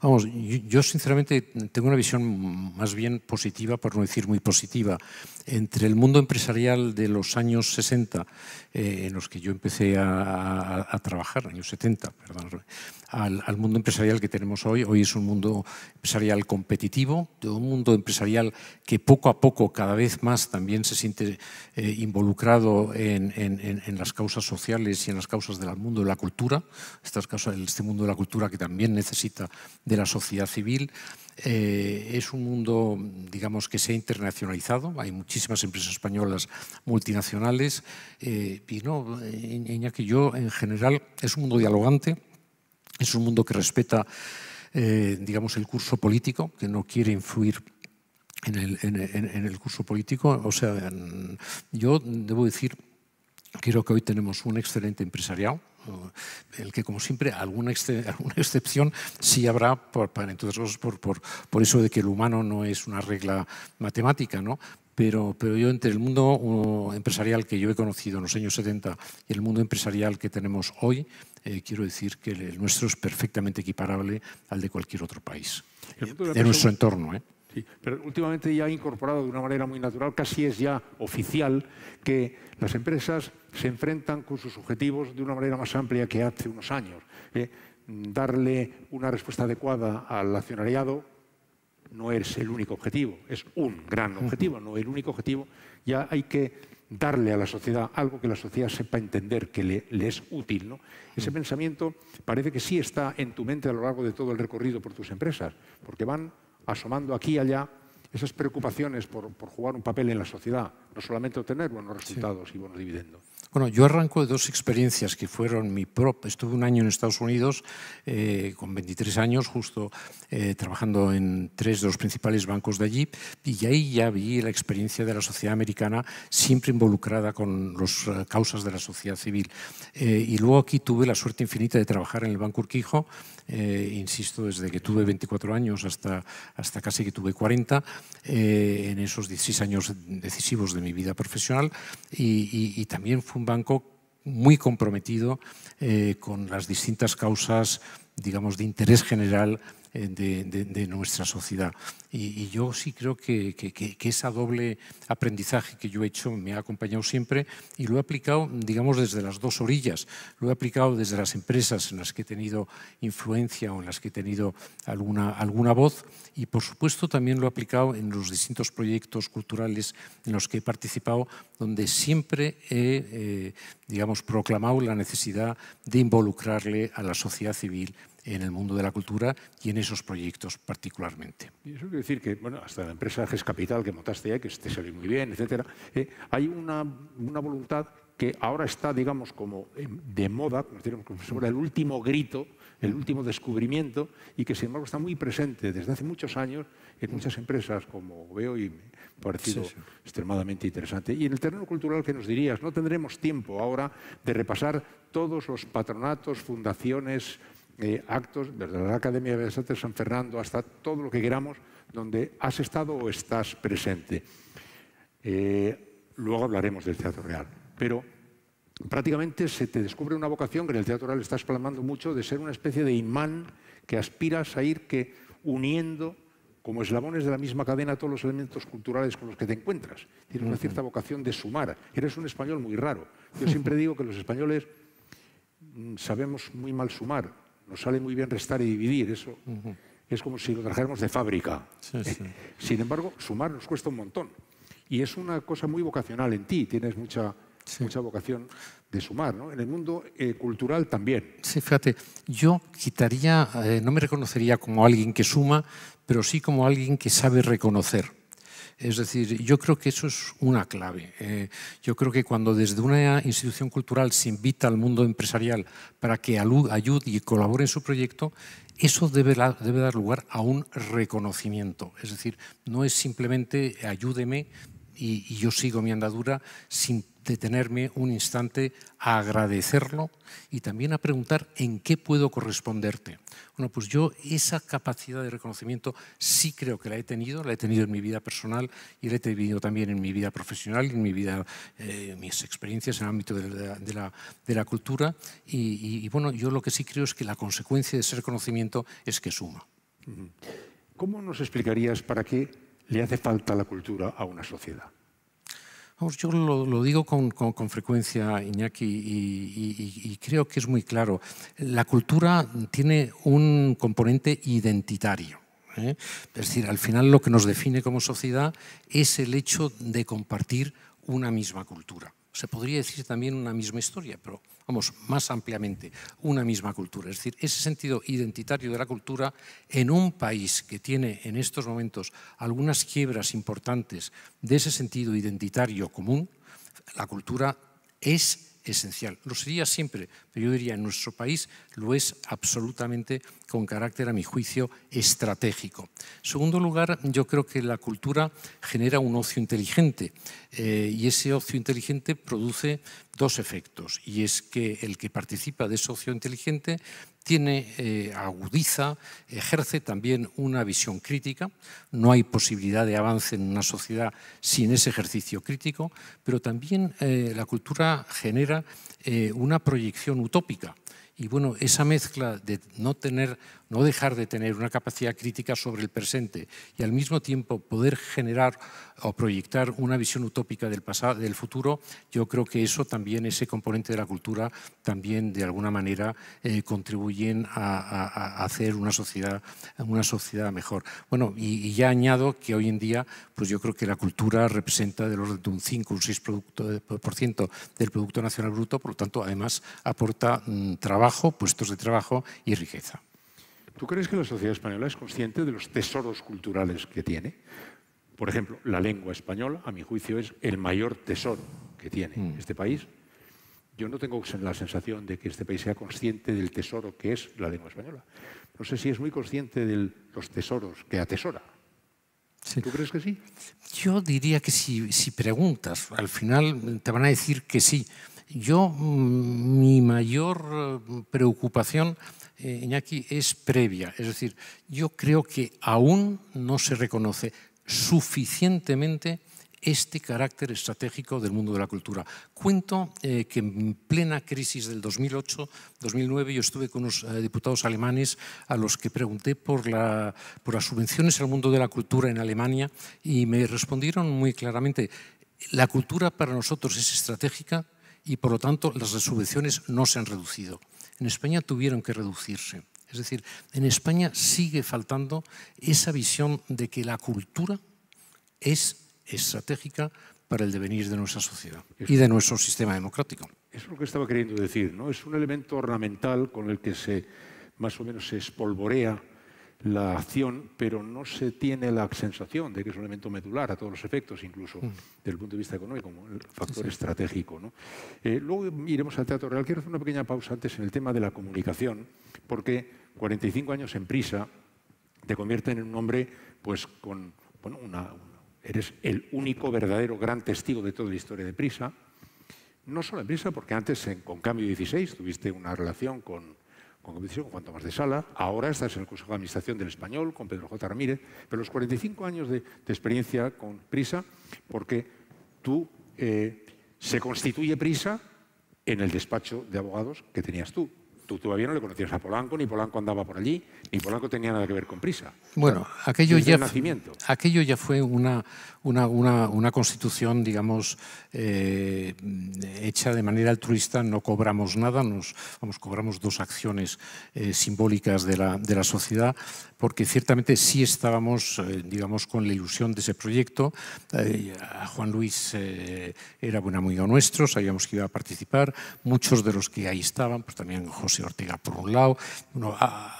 Vamos, yo, sinceramente tengo una visión más bien positiva, por no decir muy positiva. Entre el mundo empresarial de los años 60, eh, en los que yo empecé a, a trabajar, años 70, perdón, al, mundo empresarial que tenemos hoy. Hoy es un mundo empresarial competitivo, de un mundo empresarial que poco a poco cada vez más también se siente eh, involucrado en, las causas sociales y en las causas del mundo de la cultura, este mundo de la cultura que también necesita de la sociedad civil. Eh, es un mundo, digamos, que se ha internacionalizado. Hay muchísimas empresas españolas multinacionales. Eh, y no, Iñaki, yo en general es un mundo dialogante es un mundo que respeta, eh, digamos, el curso político, que no quiere influir en el, curso político. O sea, mm, yo debo decir, creo que hoy tenemos un excelente empresariado, eh, el que como siempre alguna, excepción sí habrá por, para entonces por, por, eso de que el humano no es una regla matemática, ¿no? Pero, pero yo entre el mundo uh, empresarial que yo he conocido en los años 70 y el mundo empresarial que tenemos hoy, eh, quiero decir que el nuestro es perfectamente equiparable al de cualquier otro país, de nuestro entorno. ¿eh? pero últimamente ya ha incorporado de una manera muy natural, casi es ya oficial, que las empresas se enfrentan con sus objetivos de una manera más amplia que hace unos años. ¿eh? Darle una respuesta adecuada al accionariado no es el único objetivo, es un gran objetivo, no el único objetivo. Ya hay que darle a la sociedad algo que la sociedad sepa entender, que le, es útil. Ese mm. pensamiento parece que sí está en tu mente a lo largo de todo el recorrido por tus empresas, porque van asomando aquí y allá esas preocupaciones por, jugar un papel en la sociedad, no solamente obtener buenos resultados y buenos dividendos. Bueno, yo arranco de dos experiencias que fueron mi prop... Estuve un año en Estados Unidos, eh, con 23 años, justo eh, trabajando en tres de los principales bancos de allí, y ahí ya vi la experiencia de la sociedad americana siempre involucrada con las eh, causas de la sociedad civil. y luego aquí tuve la suerte infinita de trabajar en el Banco Urquijo, insisto, desde que tuve 24 años hasta, hasta casi que tuve 40, en esos 16 años decisivos de mi vida profesional, y, y también fue un banco muy comprometido eh, con las distintas causas, digamos, de interés general eh, de, nuestra sociedad. Y, yo sí creo que, que, ese doble aprendizaje que yo he hecho me ha acompañado siempre y lo he aplicado, digamos, desde las dos orillas. Lo he aplicado desde las empresas en las que he tenido influencia o en las que he tenido alguna, alguna voz y, por supuesto, también lo he aplicado en los distintos proyectos culturales en los que he participado, donde siempre he, eh, digamos, proclamado la necesidad de involucrarle a la sociedad civil en el mundo de la cultura y en esos proyectos particularmente. Y eso quiere decir que, bueno, hasta la empresa GES Capital que montaste ya, que te salió muy bien, etcétera, eh, hay una, una voluntad que ahora está, digamos, como de moda, como sobre el último grito, el último descubrimiento, y que sin embargo está muy presente desde hace muchos años en muchas empresas, como veo y me ha parecido extremadamente interesante. Y en el terreno cultural, ¿qué nos dirías? No tendremos tiempo ahora de repasar todos los patronatos, fundaciones, eh, actos, desde la Academia de Bellas San Fernando hasta todo lo que queramos, donde has estado o estás presente. Eh, luego hablaremos del Teatro Real. Pero prácticamente se te descubre una vocación que en el Teatro Real estás plasmando mucho de ser una especie de imán que aspiras a ir que uniendo como eslabones de la misma cadena todos los elementos culturales con los que te encuentras. Tienes una cierta vocación de sumar. Eres un español muy raro. Yo siempre digo que los españoles mm, sabemos muy mal sumar. Nos sale muy bien restar y dividir, eso es como si lo trajéramos de fábrica. Eh, sin embargo, sumar nos cuesta un montón. Y es una cosa muy vocacional en ti, tienes mucha, mucha vocación de sumar, ¿no? En el mundo eh, cultural también. Sí, fíjate, yo quitaría, eh, no me reconocería como alguien que suma, pero sí como alguien que sabe reconocer. Es decir, yo creo que eso es una clave. Eh, yo creo que cuando desde una institución cultural se invita al mundo empresarial para que ayude y colabore en su proyecto, eso debe, dar lugar a un reconocimiento. Es decir, no es simplemente ayúdeme y, y yo sigo mi andadura sin detenerme un instante a agradecerlo y también a preguntar en qué puedo corresponderte. Bueno, pues yo esa capacidad de reconocimiento sí creo que la he tenido, la he tenido en mi vida personal y la he tenido también en mi vida profesional, en mi vida, eh, mis experiencias en el ámbito de la, cultura y, y, bueno, yo lo que sí creo es que la consecuencia de ese reconocimiento es que suma. ¿Cómo nos explicarías para qué le hace falta la cultura a una sociedad? Yo lo, digo con, frecuencia, Iñaki, y, creo que es muy claro. La cultura tiene un componente identitario. ¿eh? Es decir, al final lo que nos define como sociedad es el hecho de compartir una misma cultura se podría decir también una misma historia, pero vamos, más ampliamente, una misma cultura. Es decir, ese sentido identitario de la cultura en un país que tiene en estos momentos algunas quiebras importantes de ese sentido identitario común, la cultura es esencial. Lo sería siempre, pero yo diría en nuestro país lo es absolutamente con carácter, a mi juicio, estratégico. En segundo lugar, yo creo que la cultura genera un ocio inteligente eh, y ese ocio inteligente produce dos efectos y es que el que participa de ese ocio inteligente tiene, eh, agudiza, ejerce también una visión crítica. No hay posibilidad de avance en una sociedad sin ese ejercicio crítico, pero también eh, la cultura genera eh, una proyección utópica. Y bueno, esa mezcla de no tener no dejar de tener una capacidad crítica sobre el presente y al mismo tiempo poder generar o proyectar una visión utópica del, pasado, del futuro, yo creo que eso también, ese componente de la cultura, también de alguna manera eh, contribuyen a, hacer una sociedad, una sociedad mejor. Bueno, y, ya añado que hoy en día, pues yo creo que la cultura representa del orden de un 5, un 6% del Producto Nacional Bruto, por lo tanto, además aporta mm, trabajo, puestos de trabajo y riqueza. ¿Tú crees que la sociedad española es consciente de los tesoros culturales que tiene? Por ejemplo, la lengua española, a mi juicio, es el mayor tesoro que tiene mm. este país. Yo no tengo la sensación de que este país sea consciente del tesoro que es la lengua española. No sé si es muy consciente de los tesoros que atesora. ¿Tú crees que sí? Yo diría que si, si preguntas, al final te van a decir que sí. Yo, mm, mi mayor eh, preocupación eh, Iñaki, es previa. Es decir, yo creo que aún no se reconoce suficientemente este carácter estratégico del mundo de la cultura. Cuento eh, que en plena crisis del 2008-2009 yo estuve con unos eh, diputados alemanes a los que pregunté por, por las subvenciones al mundo de la cultura en Alemania y me respondieron muy claramente, la cultura para nosotros es estratégica y por lo tanto las subvenciones no se han reducido en España tuvieron que reducirse. Es decir, en España sigue faltando esa visión de que la cultura es estratégica para el devenir de nuestra sociedad y de nuestro sistema democrático. Eso es lo que estaba queriendo decir, ¿no? Es un elemento ornamental con el que se más o menos se espolvorea la acción, pero no se tiene la sensación de que es un elemento medular a todos los efectos, incluso mm. desde el punto de vista económico, como factor estratégico. Eh, luego iremos al Teatro Real. Quiero hacer una pequeña pausa antes en el tema de la comunicación, porque 45 años en prisa te convierte en un hombre pues, con bueno, una, eres el único verdadero gran testigo de toda la historia de Prisa. No solo en Prisa, porque antes en, con Cambio 16 tuviste una relación con con competición con Juan Tomás de Sala. Ahora estás en el Consejo de Administración del Español con Pedro J. Ramírez, pero los 45 años de, experiencia con Prisa, porque tú eh, se constituye Prisa en el despacho de abogados que tenías tú tú todavía no le conocías a Polanco, ni Polanco andaba por allí, ni Polanco tenía nada que ver con prisa. Bueno, aquello, ya, aquello ya fue una, una, una, constitución, digamos, eh, hecha de manera altruista, no cobramos nada, nos, vamos, cobramos dos acciones eh, simbólicas de la, de la sociedad, porque ciertamente sí estábamos, eh, digamos, con la ilusión de ese proyecto. Juan Luis era buen amigo nuestro, sabíamos que iba a participar, muchos de los que ahí estaban, pues también José José Ortega por un lado,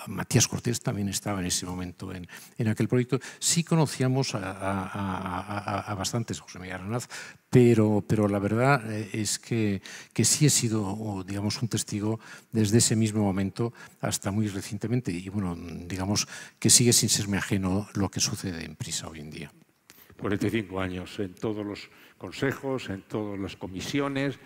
Matías Cortés también estaba en ese momento en, en aquel proyecto. Sí conocíamos a, bastantes, José Miguel Aranaz, pero, pero la verdad eh, es que, que, sí he sido, digamos, un testigo desde ese mismo momento hasta muy recientemente. Y bueno, digamos que sigue sin serme ajeno lo que sucede en Prisa hoy en día. 45 años en todos los consejos, en todas las comisiones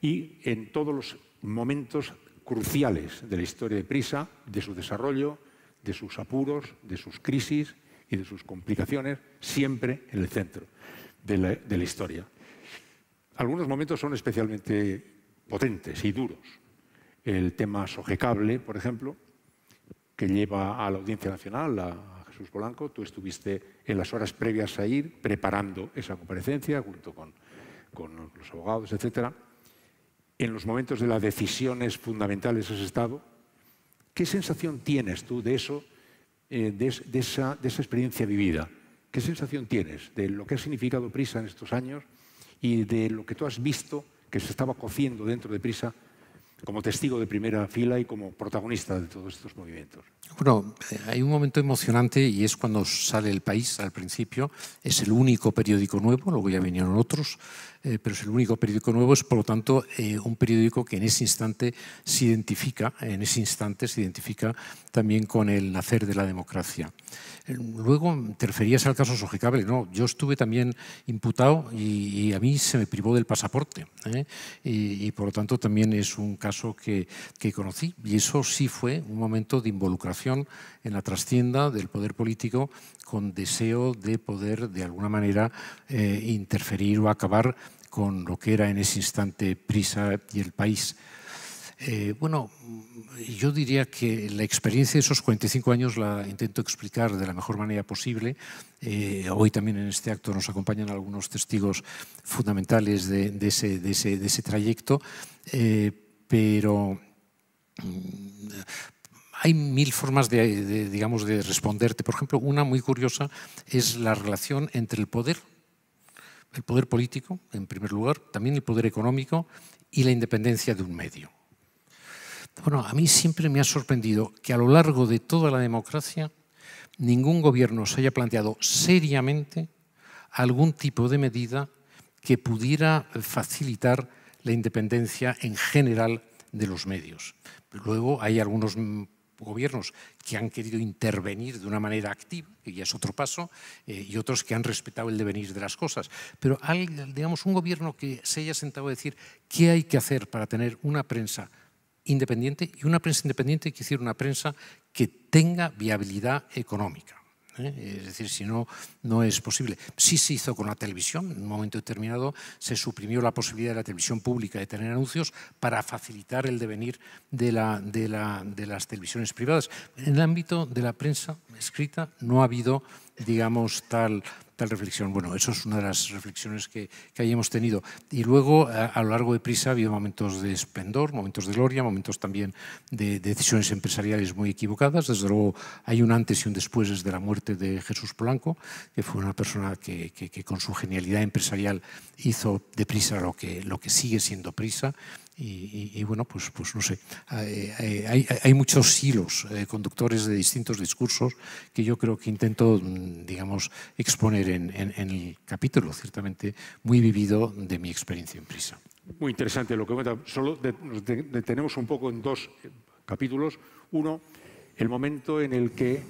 y en todos los momentos cruciales de la historia de Prisa, de su desarrollo, de sus apuros, de sus crisis y de sus complicaciones, siempre en el centro de la, historia. Algunos momentos son especialmente potentes y duros. El tema sojecable, por ejemplo, que lleva a la Audiencia Nacional, a Jesús Polanco. Tú estuviste en las horas previas a ir preparando esa comparecencia junto con, con los abogados, etcétera en los momentos de las decisiones fundamentales de ese estado, ¿qué sensación tienes tú de eso, eh, de, de esa experiencia vivida? ¿Qué sensación tienes de lo que ha significado Prisa en estos años y de lo que tú has visto que se estaba cociendo dentro de Prisa como testigo de primera fila y como protagonista de todos estos movimientos. Bueno, eh, hay un momento emocionante y es cuando sale El País al principio. Es el único periódico nuevo, luego ya vinieron otros, eh, pero es el único periódico nuevo. Es, por lo tanto, eh, un periódico que en ese instante se identifica, en ese instante se identifica también con el nacer de la democracia. Luego interferías al caso Sojecable. No, yo estuve también imputado y, a mí se me privó del pasaporte. ¿eh? Y, por lo tanto también es un caso que, conocí. Y eso sí fue un momento de involucración en la trascienda del poder político con deseo de poder de alguna manera eh, interferir o acabar con lo que era en ese instante Prisa y el país. Eh, bueno, mm, yo diría que la experiencia de esos 45 años la intento explicar de la mejor manera posible. Eh, hoy también en este acto nos acompañan algunos testigos fundamentales de, ese, trayecto, eh, pero mm, hay mil formas de, digamos, de responderte. Por ejemplo, una muy curiosa es la relación entre el poder, el poder político, en primer lugar, también el poder económico y la independencia de un medio. Bueno, a mí siempre me ha sorprendido que a lo largo de toda la democracia ningún gobierno se haya planteado seriamente algún tipo de medida que pudiera facilitar la independencia en general de los medios. Luego hay algunos gobiernos que han querido intervenir de una manera activa, que ya es otro paso, eh, y otros que han respetado el devenir de las cosas. Pero digamos, un gobierno que se haya sentado a decir qué hay que hacer para tener una prensa independiente y una prensa independiente que hiciera una prensa que tenga viabilidad económica. ¿eh? Es decir, si no, no es posible. Sí se hizo con la televisión, en un momento determinado se suprimió la posibilidad de la televisión pública de tener anuncios para facilitar el devenir de las televisiones privadas. En el ámbito de la prensa escrita no ha habido, digamos, tal tal reflexión. Bueno, eso es una de las reflexiones que, que hayamos tenido. Y luego, a, lo largo de Prisa, ha habido momentos de esplendor, momentos de gloria, momentos también de, decisiones empresariales muy equivocadas. Desde luego, hay un antes y un después desde la muerte de Jesús Polanco, que fue una persona que, que, que con su genialidad empresarial hizo de Prisa lo que, lo que sigue siendo Prisa. Y, bueno, pues, pues no sé, ah, eh, eh, hay, hay, muchos hilos eh, conductores de distintos discursos que yo creo que intento, mm, digamos, exponer en, el capítulo, ciertamente muy vivido de mi experiencia en prisa. Muy interesante lo que cuenta. Solo nos detenemos un poco en dos capítulos. Uno, el momento en el que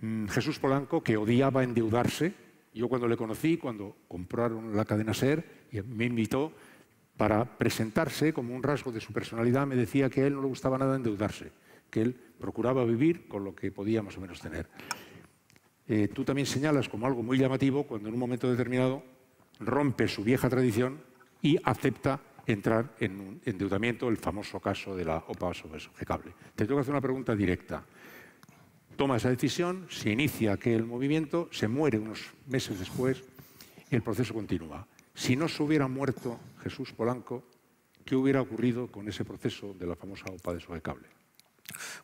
mm, Jesús Polanco, que odiaba endeudarse, yo cuando le conocí, cuando compraron la cadena SER, me invitó, para presentarse como un rasgo de su personalidad, me decía que a él no le gustaba nada endeudarse, que él procuraba vivir con lo que podía más o menos tener. Eh, tú también señalas como algo muy llamativo cuando en un momento determinado rompe su vieja tradición y acepta entrar en un endeudamiento, el famoso caso de la OPA cable Te tengo que hacer una pregunta directa. Toma esa decisión, se inicia aquel movimiento, se muere unos meses después y el proceso continúa. Si no se hubiera muerto Jesús Polanco, ¿qué hubiera ocurrido con ese proceso de la famosa OPA de Cable?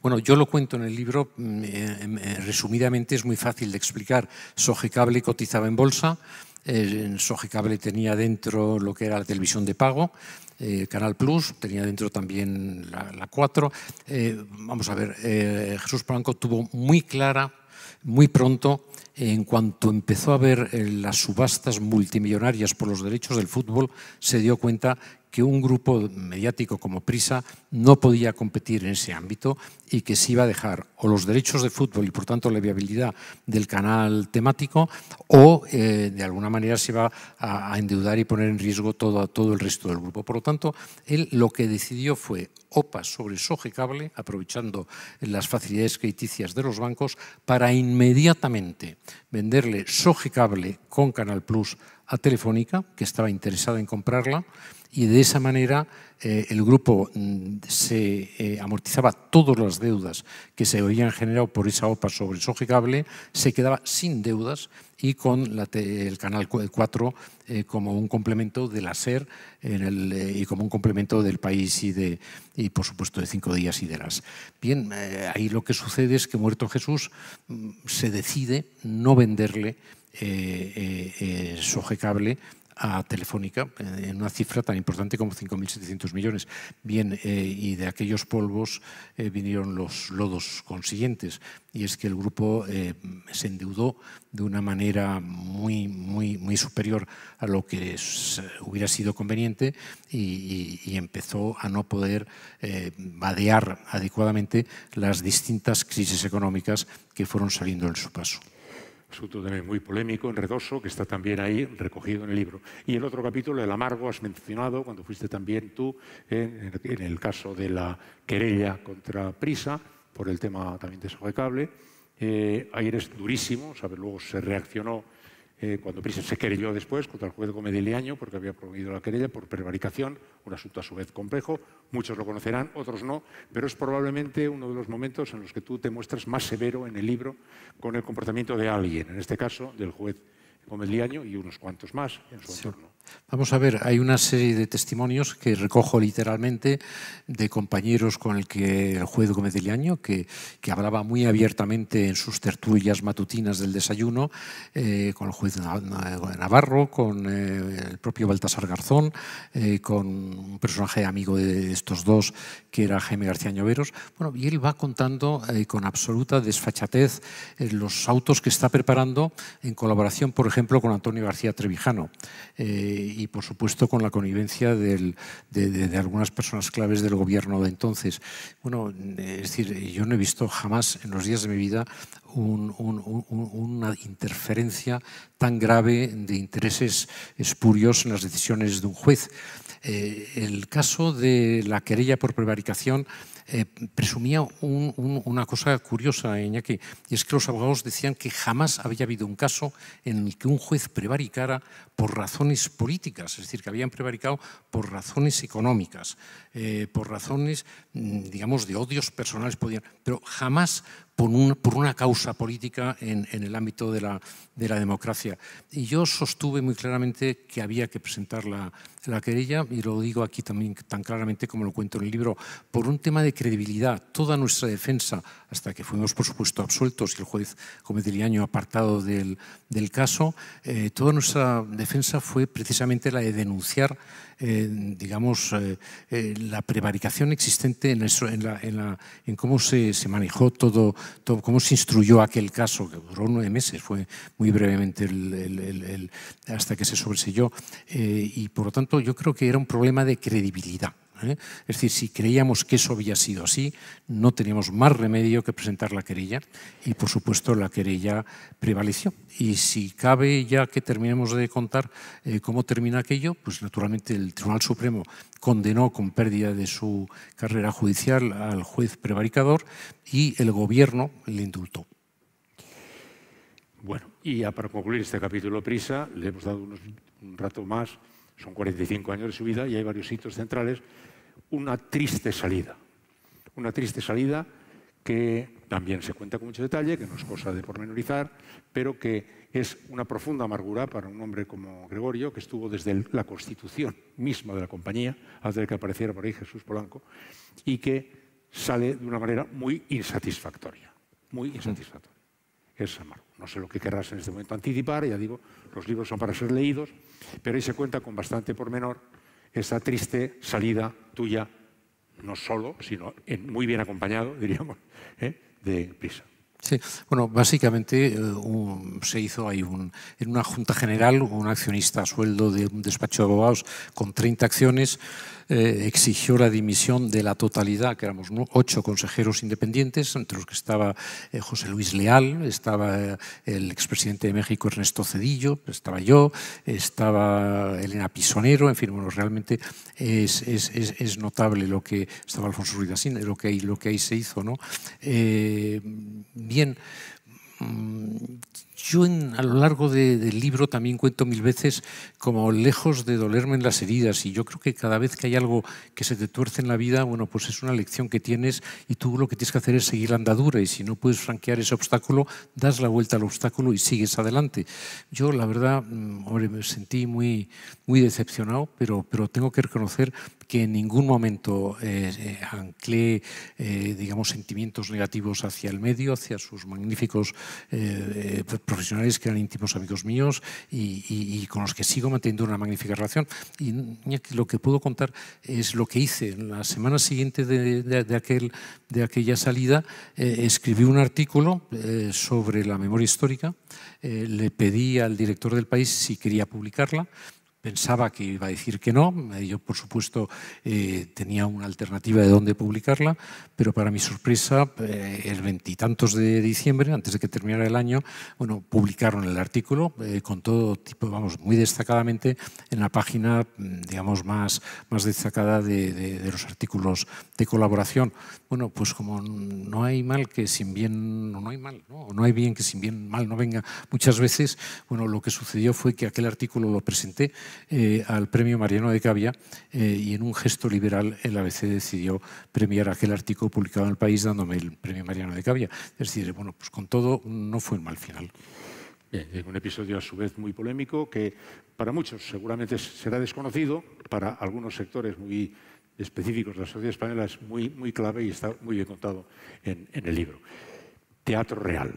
Bueno, yo lo cuento en el libro, mm, eh, em, eh, resumidamente es muy fácil de explicar. Sogecable cotizaba en bolsa, eh, Sogecable tenía dentro lo que era la televisión de pago, eh, Canal Plus, tenía dentro también la, la 4. vamos a ver, Jesús Polanco tuvo muy clara muy pronto, en cuanto empezó a ver eh, las subastas multimillonarias por los derechos del fútbol, se dio cuenta que un grupo mediático como Prisa no podía competir en ese ámbito y que se iba a dejar o los derechos de fútbol y por tanto la viabilidad del canal temático o eh, de alguna manera se iba a, endeudar y poner en riesgo todo, todo el resto del grupo. Por lo tanto, él lo que decidió fue OPA sobre Soje Cable, aprovechando las facilidades crediticias de los bancos, para para inmediatamente venderle Cable con Canal Plus a Telefónica, que estaba interesada en comprarla, y de esa manera eh, el grupo mm, se eh, amortizaba todas las deudas que se habían generado por esa OPA sobre Cable, se quedaba sin deudas y con el canal 4 eh, como un complemento de la SER y como un complemento del país y, de, por supuesto de Cinco Días y de las. Bien, ahí lo que sucede es que Muerto Jesús mm, se decide no venderle eh, eh, a Telefónica eh, en una cifra tan importante como 5.700 millones. Bien, eh, y de aquellos polvos eh, vinieron los lodos consiguientes, y es que el grupo se endeudó de una manera muy, muy, muy superior a lo que hubiera sido conveniente y, y empezó a no poder vadear adecuadamente las distintas crisis económicas que fueron saliendo en su paso asunto también muy polémico, enredoso, que está también ahí recogido en el libro. Y el otro capítulo, el amargo, has mencionado cuando fuiste también tú en, el caso de la querella contra Prisa por el tema también de Eh, ahí eres durísimo, luego se reaccionó eh, cuando Príncipe se querelló después contra el juez Gómez porque había promovido la querella por prevaricación, un asunto a su vez complejo, muchos lo conocerán, otros no, pero es probablemente uno de los momentos en los que tú te muestras más severo en el libro con el comportamiento de alguien, en este caso del juez Gómez y unos cuantos más en su entorno. Vamos a ver, hay una serie de testimonios que recojo literalmente de compañeros con el que el juez Gómez de Año, que, hablaba muy abiertamente en sus tertulias matutinas del desayuno, eh, con el juez Navarro, con eh, el propio Baltasar Garzón, eh, con un personaje amigo de estos dos, que era Jaime García Ñoveros. Bueno, y él va contando con absoluta desfachatez los autos que está preparando en colaboración, por ejemplo, con Antonio García Trevijano y, por supuesto, con la connivencia de, algunas personas claves del gobierno de entonces. Bueno, es decir, yo no he visto jamás en los días de mi vida una interferencia tan grave de intereses espurios en las decisiones de un juez. Eh, el caso de la querella por prevaricación eh, presumía una cosa curiosa, Iñaki, y es que los abogados decían que jamás había habido un caso en el que un juez prevaricara por razones políticas, es decir, que habían prevaricado por razones económicas, eh, por razones, mm, digamos, de odios personales, podían, pero jamás por, una causa política en, el ámbito de la, democracia. Y yo sostuve muy claramente que había que presentar la, querella, y lo digo aquí también tan claramente como lo cuento en el libro, por un tema de credibilidad. Toda nuestra defensa, hasta que fuimos, por supuesto, absueltos y el juez Gómez diría, apartado del, caso, eh, toda nuestra defensa fue precisamente la de denunciar eh, digamos, eh, eh, la prevaricación existente en, cómo se, manejó todo, cómo se instruyó aquel caso, que duró nueve meses, fue muy brevemente hasta que se sobreselló, y por lo tanto yo creo que era un problema de credibilidad. ¿eh? Es decir, si creíamos que eso había sido así, no teníamos más remedio que presentar la querella y, por supuesto, la querella prevaleció. Y si cabe, ya que terminemos de contar eh, cómo termina aquello, pues naturalmente el Tribunal Supremo condenó con pérdida de su carrera judicial al juez prevaricador y el gobierno le indultó. Bueno, y ya para concluir este capítulo prisa, le hemos dado unos, un rato más, son 45 años de su vida y hay varios hitos centrales una triste salida. Una triste salida que también se cuenta con mucho detalle, que no es cosa de pormenorizar, pero que es una profunda amargura para un hombre como Gregorio, que estuvo desde la constitución misma de la compañía, antes de que apareciera por ahí Jesús Polanco, y que sale de una manera muy insatisfactoria, muy insatisfactoria. Es amargo. No sé lo que querrás en este momento anticipar, ya digo, los libros son para ser leídos, pero ahí se cuenta con bastante pormenor esa triste salida tuya, no solo, sino en, muy bien acompañado, diríamos, ¿eh? de prisa. Sí, bueno, básicamente eh, se hizo ahí un, en una junta general un accionista sueldo de un despacho de abogados con 30 acciones. Eh, exigió la dimisión de la totalidad, que éramos ocho consejeros independientes, entre los que estaba eh, José Luis Leal, estaba eh, el expresidente de México Ernesto Cedillo, estaba yo, estaba Elena Pisonero, en fin, bueno, realmente es, notable lo que estaba Alfonso Ruiz lo que ahí, lo que se hizo. ¿no? bien, mm, yo a lo largo del libro también cuento mil veces como lejos de dolerme en las heridas y yo creo que cada vez que hay algo que se te tuerce en la vida, bueno, pues es una lección que tienes y tú lo que tienes que hacer es seguir la andadura y si no puedes franquear ese obstáculo, das la vuelta al obstáculo y sigues adelante. Yo la verdad, mm, hombre, me sentí muy, muy decepcionado, pero, pero tengo que reconocer que en ningún momento eh, eh, anclé, eh, digamos, sentimientos negativos hacia el medio, hacia sus magníficos profesionales que eran íntimos amigos míos y, con los que sigo manteniendo una magnífica relación. Y lo que puedo contar es lo que hice. En la semana siguiente de, aquel, de aquella salida eh, escribí un artículo eh, sobre la memoria histórica. Eh, le pedí al director del país si quería publicarla pensaba que iba a decir que no. Yo, por supuesto, eh, tenía una alternativa de dónde publicarla, pero para mi sorpresa, eh, el veintitantos de diciembre, antes de que terminara el año, bueno, publicaron el artículo eh, con todo tipo, vamos, muy destacadamente en la página, mm, digamos, más, más destacada de, los artículos de colaboración. Bueno, pues como no hay mal que sin bien, no, no hay mal, ¿no? no hay bien que sin bien mal no venga, muchas veces, bueno, lo que sucedió fue que aquel artículo lo presenté eh, al premio Mariano de Cavia eh, y en un gesto liberal el ABC decidió premiar aquel artículo publicado en el país dándome el premio Mariano de Cavia. Es decir, bueno, pues con todo no fue un mal final. Bien, un episodio a su vez muy polémico que para muchos seguramente será desconocido, para algunos sectores muy específicos de la sociedad española es muy, muy clave y está muy bien contado en el libro. Teatro Real,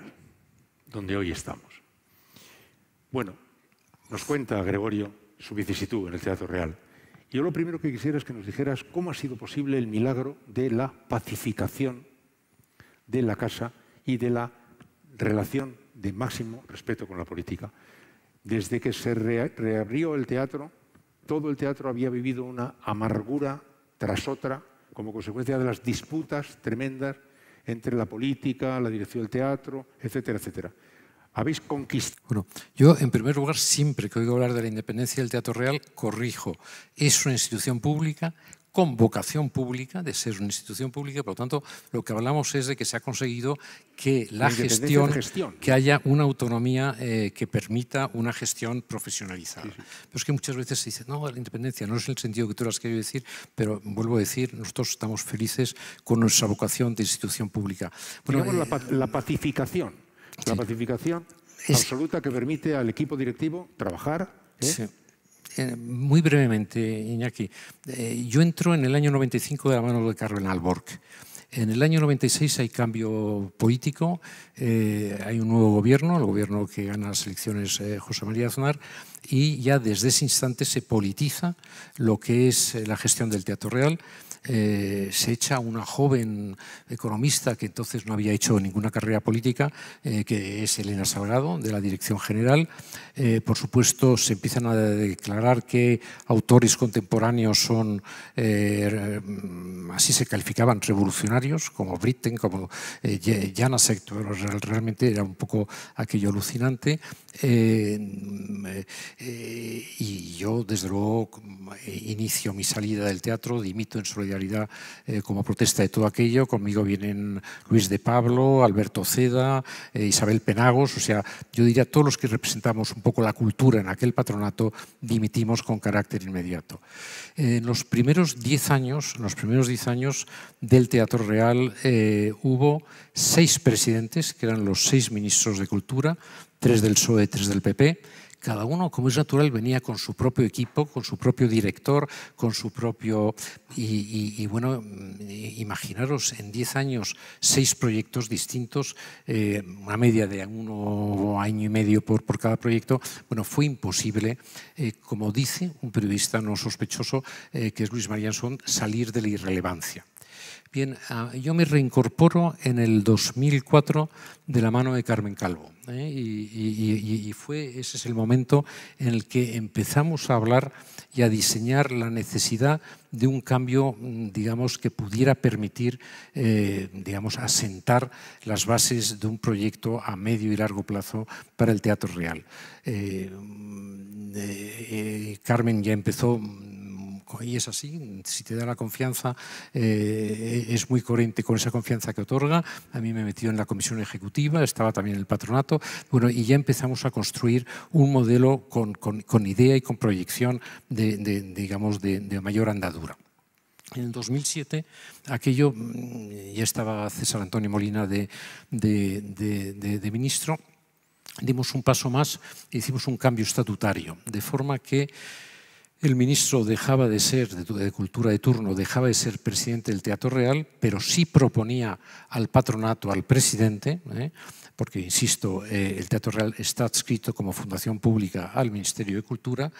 donde hoy estamos. Bueno, nos cuenta Gregorio su vicisitud en el teatro real. Yo lo primero que quisiera es que nos dijeras cómo ha sido posible el milagro de la pacificación de la casa y de la relación de máximo respeto con la política. Desde que se reabrió el teatro, todo el teatro había vivido una amargura tras otra como consecuencia de las disputas tremendas entre la política, la dirección del teatro, etcétera, etcétera habéis conquistado. Bueno, yo en primer lugar siempre que oigo hablar de la independencia del Teatro Real corrijo, es una institución pública con vocación pública, de ser una institución pública, por lo tanto, lo que hablamos es de que se ha conseguido que la, gestión, que haya una autonomía eh, que permita una gestión profesionalizada. Pero es que muchas veces se dice, no, la independencia no es el sentido que tú lo has querido decir, pero vuelvo a decir, nosotros estamos felices con nuestra vocación de institución pública. Bueno, eh, la pacificación. La pacificación absoluta que permite al equipo directivo trabajar. ¿eh? Eh, muy brevemente, Iñaki. Eh, yo entro en el año 95 de la mano de Carmen Alborg. En el año 96 hay cambio político, hay un nuevo gobierno, el gobierno que gana las elecciones José María Aznar, y ya desde ese instante se politiza lo que es la gestión del Teatro Real eh, se echa una joven economista que entonces no había hecho ninguna carrera política, eh, que es Elena Sagrado, de la Dirección General. Eh, por supuesto, se empiezan a declarar que autores contemporáneos son, así se calificaban, revolucionarios, como Britten, como sector realmente era un poco aquello alucinante. y yo, desde luego, inicio mi salida del teatro, dimito en soledad eh, como protesta de todo aquello. Conmigo vienen Luis de Pablo, Alberto Ceda, eh, Isabel Penagos, o sea, yo diría todos los que representamos un poco la cultura en aquel patronato, dimitimos con carácter inmediato. Eh, en los primeros diez años, los primeros 10 años del Teatro Real hubo seis presidentes, que eran los seis ministros de Cultura, tres del PSOE, tres del PP, cada uno, como es natural, venía con su propio equipo, con su propio director, con su propio... Y, bueno, mm, imaginaros en 10 años seis proyectos distintos, eh, una media de uno año y medio por, por cada proyecto, bueno, fue imposible, eh, como dice un periodista no sospechoso, eh, que es Luis Marianson, salir de la irrelevancia. Bien, ah, yo me reincorporo en el 2004 de la mano de Carmen Calvo. ¿eh? Y, fue, ese es el momento en el que empezamos a hablar y a diseñar la necesidad de un cambio, mm, digamos, que pudiera permitir, eh, digamos, asentar las bases de un proyecto a medio y largo plazo para el Teatro Real. Eh, mm, Carmen ya empezó mm, y es así, si te da la confianza, eh, es muy coherente con esa confianza que otorga. A mí me he metido en la comisión ejecutiva, estaba también en el patronato, bueno, y ya empezamos a construir un modelo con, idea y con proyección de, digamos, de, mayor andadura. En el 2007, aquello, mm, ya estaba César Antonio Molina de, de, ministro, dimos un paso más, hicimos un cambio estatutario, de forma que el ministro dejaba de ser de, cultura de turno, dejaba de ser presidente del Teatro Real, pero sí proponía al patronato, al presidente, ¿eh? porque, insisto, eh, el Teatro Real está adscrito como fundación pública al Ministerio de Cultura,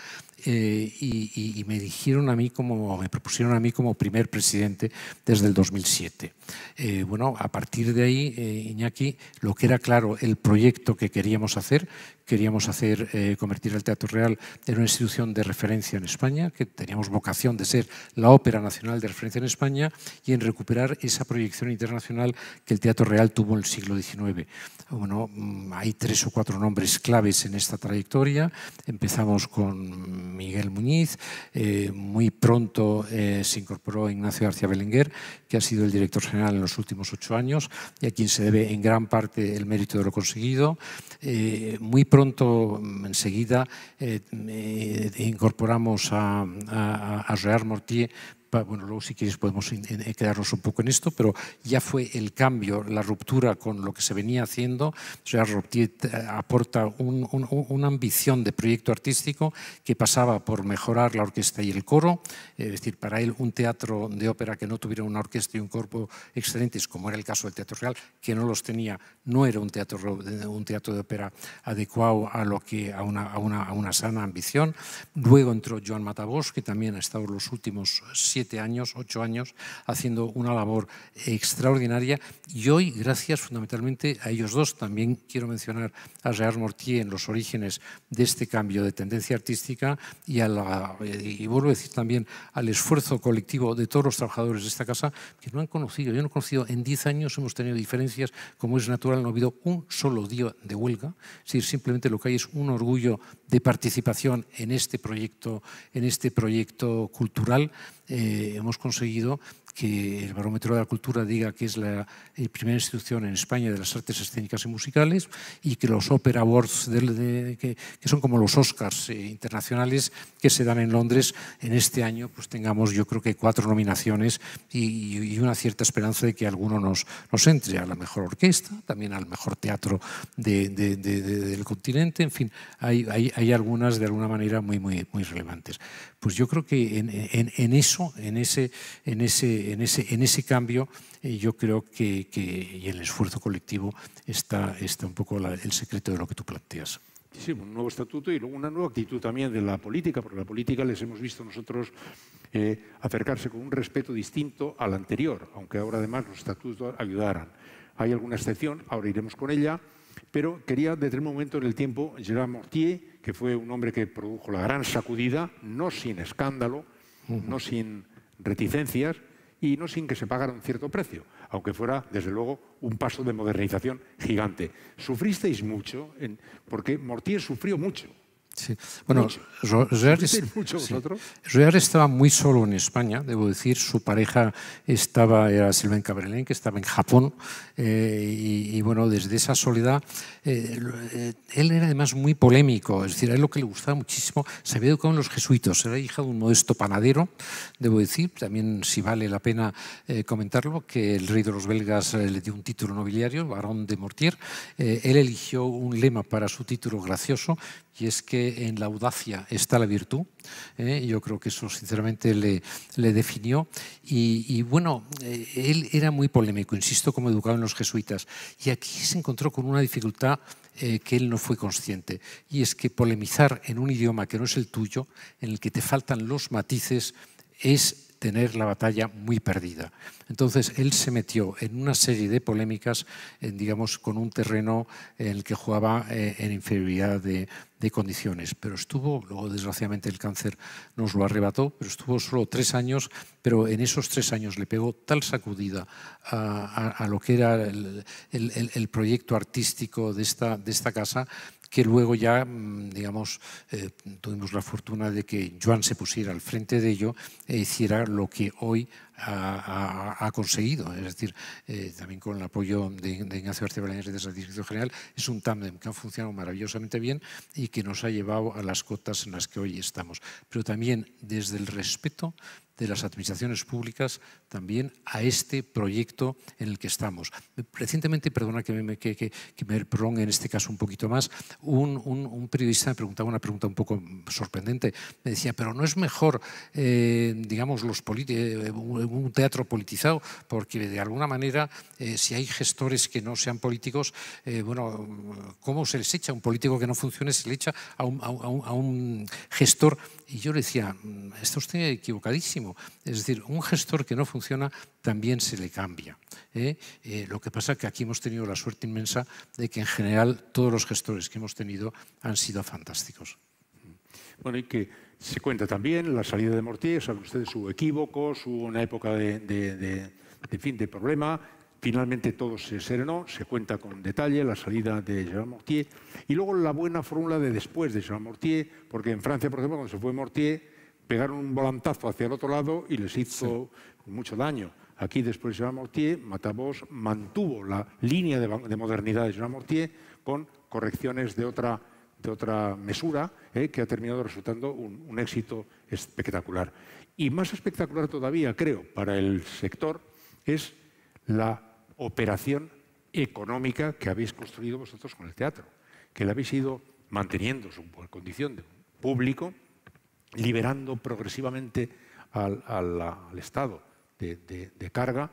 eh, y, me dijeron a mí como, me propusieron a mí como primer presidente desde el 2007. bueno, a partir de ahí, Iñaki, lo que era claro, el proyecto que queríamos hacer, queríamos hacer, eh, convertir el Teatro Real en una institución de referencia en España, que teníamos vocación de ser la ópera nacional de referencia en España y en recuperar esa proyección internacional que el Teatro Real tuvo en el siglo XIX. Bueno, mm, hay tres o cuatro nombres claves en esta trayectoria. Empezamos con Miguel Muñiz, eh, muy pronto eh, se incorporó Ignacio García Belenguer, que ha sido el director general en los últimos ocho años y a quien se debe en gran parte el mérito de lo conseguido. muy pronto, mm, enseguida, eh, eh, incorporamos a, a, a Gérard Mortier bueno, luego si quieres podemos eh, quedarnos un poco en esto, pero ya fue el cambio, la ruptura con lo que se venía haciendo. O sea, eh, aporta una ambición de proyecto artístico que pasaba por mejorar la orquesta y el coro, es decir, para él un teatro de ópera que no tuviera una orquesta y un cuerpo excelentes, como era el caso del Teatro Real, que no los tenía, no era un teatro, un teatro de ópera adecuado a, lo que, a, una, a, una, sana ambición. Luego entró Joan Matabos, que también ha estado los últimos siete siete años, ocho años, haciendo una labor extraordinaria y hoy, gracias fundamentalmente a ellos dos, también quiero mencionar a Gerard Mortier en los orígenes de este cambio de tendencia artística y, a eh, vuelvo a decir también al esfuerzo colectivo de todos los trabajadores de esta casa que no han conocido, yo no he conocido, en diez años hemos tenido diferencias, como es natural, no ha habido un solo día de huelga, es simplemente lo que hay es un orgullo de participación en este proyecto, en este proyecto cultural, eh, hemos conseguido que el Barómetro de la Cultura diga que es la eh, primera institución en España de las artes escénicas y musicales y que los Opera Awards, que, son como los Oscars eh, internacionales que se dan en Londres, en este año pues tengamos yo creo que cuatro nominaciones y, una cierta esperanza de que alguno nos, nos entre a la mejor orquesta, también al mejor teatro del continente, en fin, hay, hay, hay, algunas de alguna manera muy, muy, muy relevantes. Pues yo creo que en, en eso, en ese, en ese en ese, en ese cambio eh, yo creo que, y el esfuerzo colectivo está, está un poco el secreto de lo que tú planteas. Sí, un nuevo estatuto y luego una nueva actitud también de la política, porque la política les hemos visto nosotros eh, acercarse con un respeto distinto al anterior, aunque ahora además los estatutos ayudaran. Hay alguna excepción, ahora iremos con ella, pero quería desde un momento en el tiempo Gerard Mortier, que fue un hombre que produjo la gran sacudida, no sin escándalo, no sin reticencias, y no sin que se pagara un cierto precio, aunque fuera, desde luego, un paso de modernización gigante. Sufristeis mucho, porque Mortier sufrió mucho Sí. Bueno, Roger, estaba muy solo en España, debo decir. Su pareja estaba, era Silvén Cabrelén, que estaba en Japón. Eh, y, bueno, desde esa soledad, eh, eh, él era además muy polémico. Es decir, a él lo que le gustaba muchísimo, se había educado en los jesuitos. Era hija de un modesto panadero, debo decir. También, si vale la pena comentarlo, que el rey de los belgas le dio un título nobiliario, barón de Mortier. él eligió un lema para su título gracioso, y es que en la audacia está la virtud. ¿eh? Yo creo que eso sinceramente le, le definió. Y, bueno, eh, él era muy polémico, insisto, como educado en los jesuitas. Y aquí se encontró con una dificultad eh, que él no fue consciente. Y es que polemizar en un idioma que no es el tuyo, en el que te faltan los matices, es tener la batalla muy perdida. Entonces, él se metió en una serie de polémicas, en, digamos, con un terreno en el que jugaba en inferioridad de, condiciones, pero estuvo, luego desgraciadamente el cáncer nos lo arrebató, pero estuvo solo tres años, pero en esos tres años le pegó tal sacudida a, lo que era el, proyecto artístico de esta, de esta casa que luego ya, mm, digamos, eh, tuvimos la fortuna de que Joan se pusiera al frente de ello e hiciera lo que hoy ha, conseguido, es decir, eh, también con el apoyo de, Ignacio García y de Dirección General, es un tándem que ha funcionado maravillosamente bien y que nos ha llevado a las cotas en las que hoy estamos. Pero también desde el respeto de las administraciones públicas también a este proyecto en el que estamos. Recientemente, perdona que me, que, me prolongue en este caso un poquito más, un, periodista me preguntaba una pregunta un poco sorprendente. Me decía, pero ¿no es mejor, eh, digamos, los eh, un teatro politizado? Porque de alguna manera, eh, si hay gestores que no sean políticos, bueno, ¿cómo se les echa? Un político que no funcione se le echa a un, gestor. Y yo le decía, mm, está usted equivocadísimo. Es decir, un gestor que no funciona también se le cambia. ¿eh? Eh, lo que pasa es que aquí hemos tenido la suerte inmensa de que en general todos los gestores que hemos tenido han sido fantásticos. Bueno, y que se cuenta también la salida de Mortier, saben ustedes su equívoco, su una época de, de fin de problema, Finalmente todo se serenó, se cuenta con detalle la salida de Jean Mortier y luego la buena fórmula de después de Jean Mortier, porque en Francia, por ejemplo, cuando se fue Mortier, pegaron un volantazo hacia el otro lado y les hizo mucho daño. Aquí, después de Jean Mortier, Matabos mantuvo la línea de, modernidad de Jean Mortier con correcciones de otra, de otra mesura eh, que ha terminado resultando un, éxito espectacular. Y más espectacular todavía, creo, para el sector es la operación económica que habéis construido vosotros con el teatro, que la habéis ido manteniendo su condición de público, liberando progresivamente al, Estado de, carga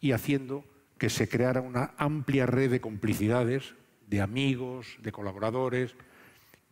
y haciendo que se creara una amplia red de complicidades, de amigos, de colaboradores,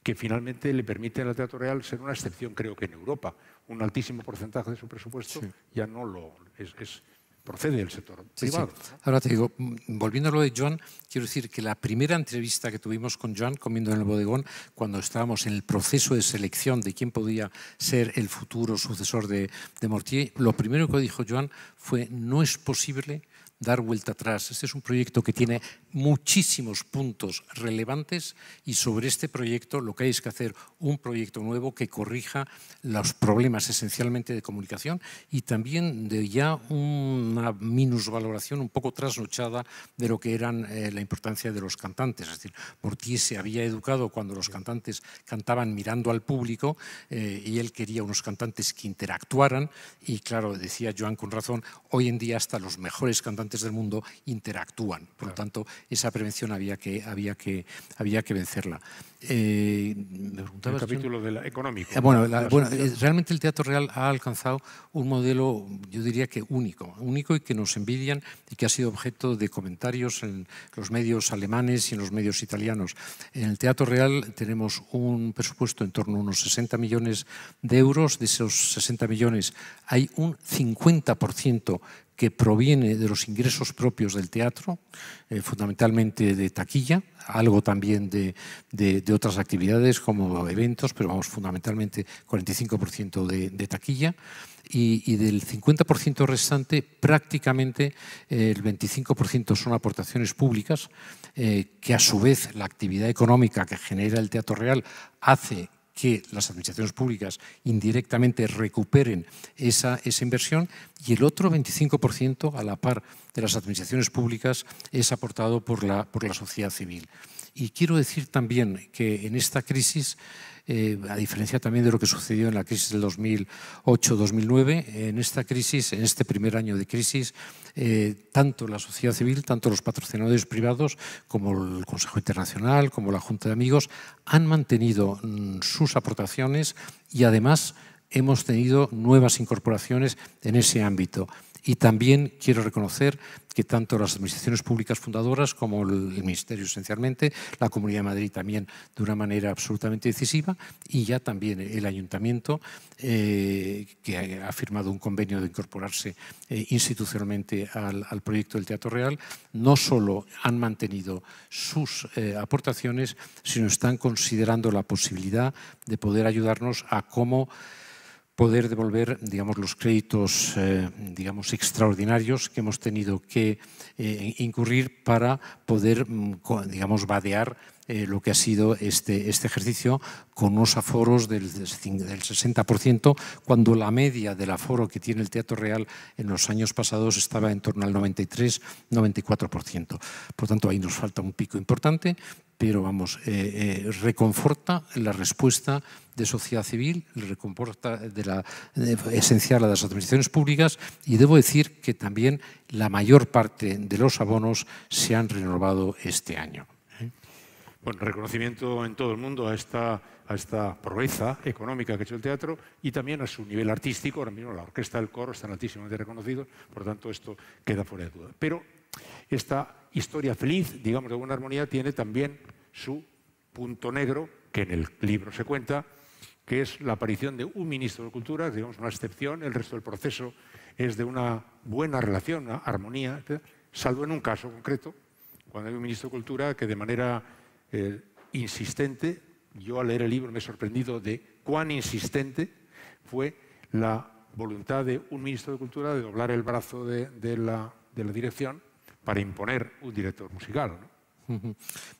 que finalmente le permiten al Teatro Real ser una excepción, creo que en Europa. Un altísimo porcentaje de su presupuesto ya no lo es, es, procede del sector privado. Ahora te digo, mm, volviendo a lo de Joan, quiero decir que la primera entrevista que tuvimos con Joan comiendo en el bodegón, cuando estábamos en el proceso de selección de quién podía ser el futuro sucesor de, de Mortier, lo primero que dijo Joan fue, no es posible dar vuelta atrás. Este es un proyecto que tiene muchísimos puntos relevantes y sobre este proyecto lo que hay es que hacer un proyecto nuevo que corrija los problemas esencialmente de comunicación y también de ya una minusvaloración un poco trasnochada de lo que eran eh, la importancia de los cantantes. Es decir, Mortier se había educado cuando los cantantes cantaban mirando al público eh, y él quería unos cantantes que interactuaran y claro, decía Joan con razón, hoy en día hasta los mejores cantantes del mundo interactúan. Por lo tanto, esa prevención había que, había que, había que vencerla. Eh, el capítulo de eh, la, económico. Eh, realmente el Teatro Real ha alcanzado un modelo, yo diría que único, único y que nos envidian y que ha sido objeto de comentarios en los medios alemanes y en los medios italianos. En el Teatro Real tenemos un presupuesto en torno a unos 60 millones de euros. De esos 60 millones hay un 50% que proviene de los ingresos propios del teatro, eh, fundamentalmente de taquilla, algo también de, otras actividades como eventos, pero vamos, fundamentalmente 45% de, taquilla. Y, del 50% restante, prácticamente eh, el 25% son aportaciones públicas, eh, que a su vez la actividad económica que genera el Teatro Real hace que las administraciones públicas indirectamente recuperen esa, inversión y el otro 25% a la par de las administraciones públicas es aportado por la, por la sociedad civil. Y quiero decir también que en esta crisis eh, a diferencia también de lo que sucedió en la crisis del 2008-2009, en esta crisis, en este primer año de crisis, eh, tanto la sociedad civil, tanto los patrocinadores privados, como el Consejo Internacional, como la Junta de Amigos, han mantenido mm, sus aportaciones y además hemos tenido nuevas incorporaciones en ese ámbito. Y también quiero reconocer que tanto las administraciones públicas fundadoras como el Ministerio esencialmente, la Comunidad de Madrid también de una manera absolutamente decisiva y ya también el Ayuntamiento eh, que ha firmado un convenio de incorporarse eh, institucionalmente al, proyecto del Teatro Real, no solo han mantenido sus eh, aportaciones, sino están considerando la posibilidad de poder ayudarnos a cómo poder devolver digamos, los créditos eh, digamos, extraordinarios que hemos tenido que eh, incurrir para poder mm, digamos, vadear eh, lo que ha sido este, este ejercicio con unos aforos del, del 60%, cuando la media del aforo que tiene el Teatro Real en los años pasados estaba en torno al 93-94%. Por tanto, ahí nos falta un pico importante, pero vamos, eh, eh, reconforta la respuesta de sociedad civil, reconforta de la eh, esencial a las administraciones públicas y debo decir que también la mayor parte de los abonos se han renovado este año. Bueno, reconocimiento en todo el mundo a esta, a esta proeza económica que ha hecho el teatro y también a su nivel artístico. Ahora mismo la orquesta, el coro están altísimamente reconocidos, por tanto esto queda fuera de duda. Pero esta historia feliz, digamos, de buena armonía, tiene también su punto negro, que en el libro se cuenta, que es la aparición de un ministro de Cultura, digamos una excepción, el resto del proceso es de una buena relación, una armonía, salvo en un caso concreto, cuando hay un ministro de Cultura que de manera eh, insistente, yo al leer el libro me he sorprendido de cuán insistente fue la voluntad de un ministro de Cultura de doblar el brazo de la dirección para imponer un director musical. ¿no?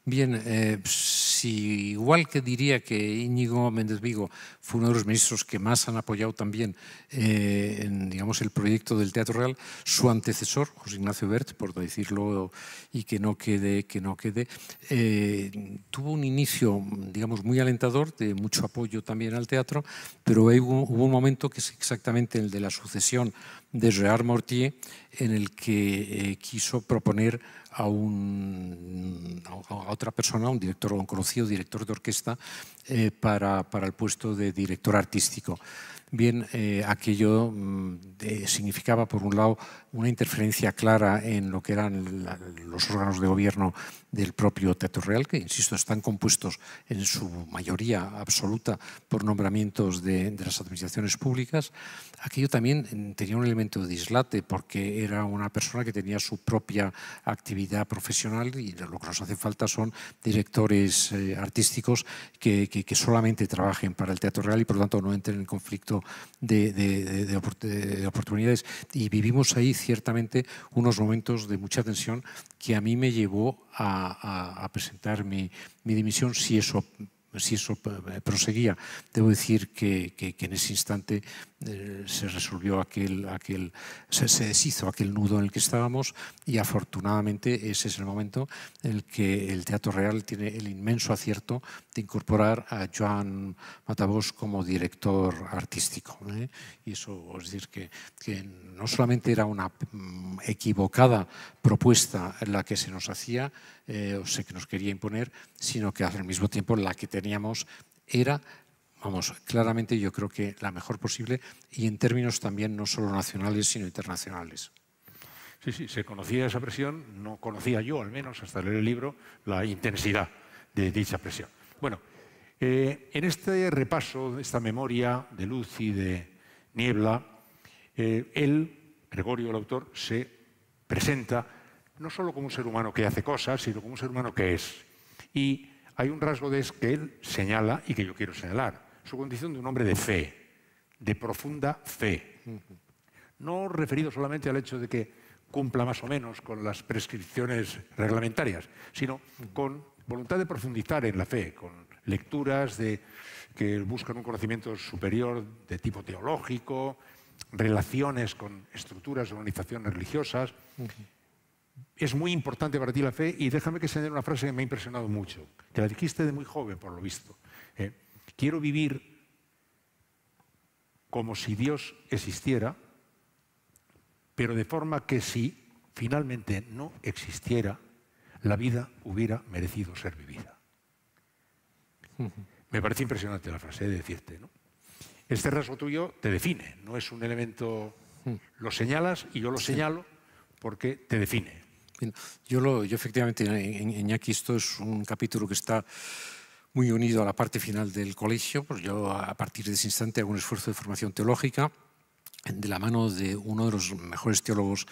Bien, eh, pues, pues igual que diría que Íñigo Méndez Vigo fue uno de los ministros que más han apoyado también eh, en, digamos, el proyecto del Teatro Real, su antecesor, José Ignacio Bert, por decirlo y que no quede, que no quede eh, tuvo un inicio digamos, muy alentador, de mucho apoyo también al teatro, pero hubo, un momento que es exactamente el de la sucesión de Real Mortier, en el que eh, quiso proponer a, un, a otra persona, un director, un conocido director de orquesta, eh, para, el puesto de director artístico. Bien, eh, aquello mm, significaba, por un lado, una interferencia clara en lo que eran los órganos de gobierno del propio Teatro Real, que, insisto, están compuestos en su mayoría absoluta por nombramientos de, las administraciones públicas. Aquello también mm, tenía un elemento de dislate, porque era una persona que tenía su propia actividad profesional y lo que nos hace falta son directores eh, artísticos que, solamente trabajen para el Teatro Real y, por lo tanto, no entren en conflicto de, de oportunidades. Y vivimos ahí ciertamente unos momentos de mucha tensión que a mí me llevó a, presentar mi, mi dimisión si eso si eso eh, proseguía. Debo decir que, en ese instante eh, se resolvió aquel, aquel se, deshizo aquel nudo en el que estábamos y afortunadamente ese es el momento en el que el Teatro Real tiene el inmenso acierto de incorporar a Joan Matavós como director artístico. ¿eh? Y eso es decir que, que no solamente era una mm, equivocada propuesta la que se nos hacía, eh, o se que nos quería imponer, sino que al mismo tiempo la que teníamos era, vamos, claramente yo creo que la mejor posible y en términos también no solo nacionales, sino internacionales. Sí, sí, se conocía esa presión, no conocía yo al menos hasta leer el libro la intensidad de dicha presión. Bueno, eh, en este repaso, esta memoria de luz y de niebla, eh, él, Gregorio el autor, se presenta no solo como un ser humano que hace cosas, sino como un ser humano que es. Y hay un rasgo de es que él señala y que yo quiero señalar, su condición de un hombre de fe, de profunda fe. No referido solamente al hecho de que cumpla más o menos con las prescripciones reglamentarias, sino con voluntad de profundizar en la fe, con lecturas de, que buscan un conocimiento superior de tipo teológico, relaciones con estructuras, organizaciones religiosas es muy importante para ti la fe y déjame que señale una frase que me ha impresionado mucho. que la dijiste de muy joven, por lo visto. ¿eh? quiero vivir como si Dios existiera, pero de forma que si finalmente no existiera, la vida hubiera merecido ser vivida. Me parece impresionante la frase de decirte, ¿no? Este rasgo tuyo te define, no es un elemento, mm. lo señalas y yo lo señalo porque te define yo, lo, yo efectivamente, Iñaki, esto es un capítulo que está muy unido a la parte final del colegio. Pues yo a partir de ese instante hago un esfuerzo de formación teológica de la mano de uno de los mejores teólogos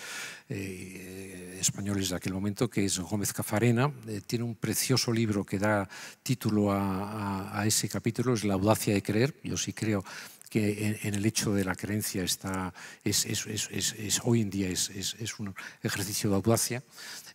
eh, españoles de aquel momento, que es Gómez Cafarena. Eh, tiene un precioso libro que da título a ese capítulo, es La audacia de creer. Yo sí creo que en, el hecho de la creencia está, es, hoy en día es, un ejercicio de audacia.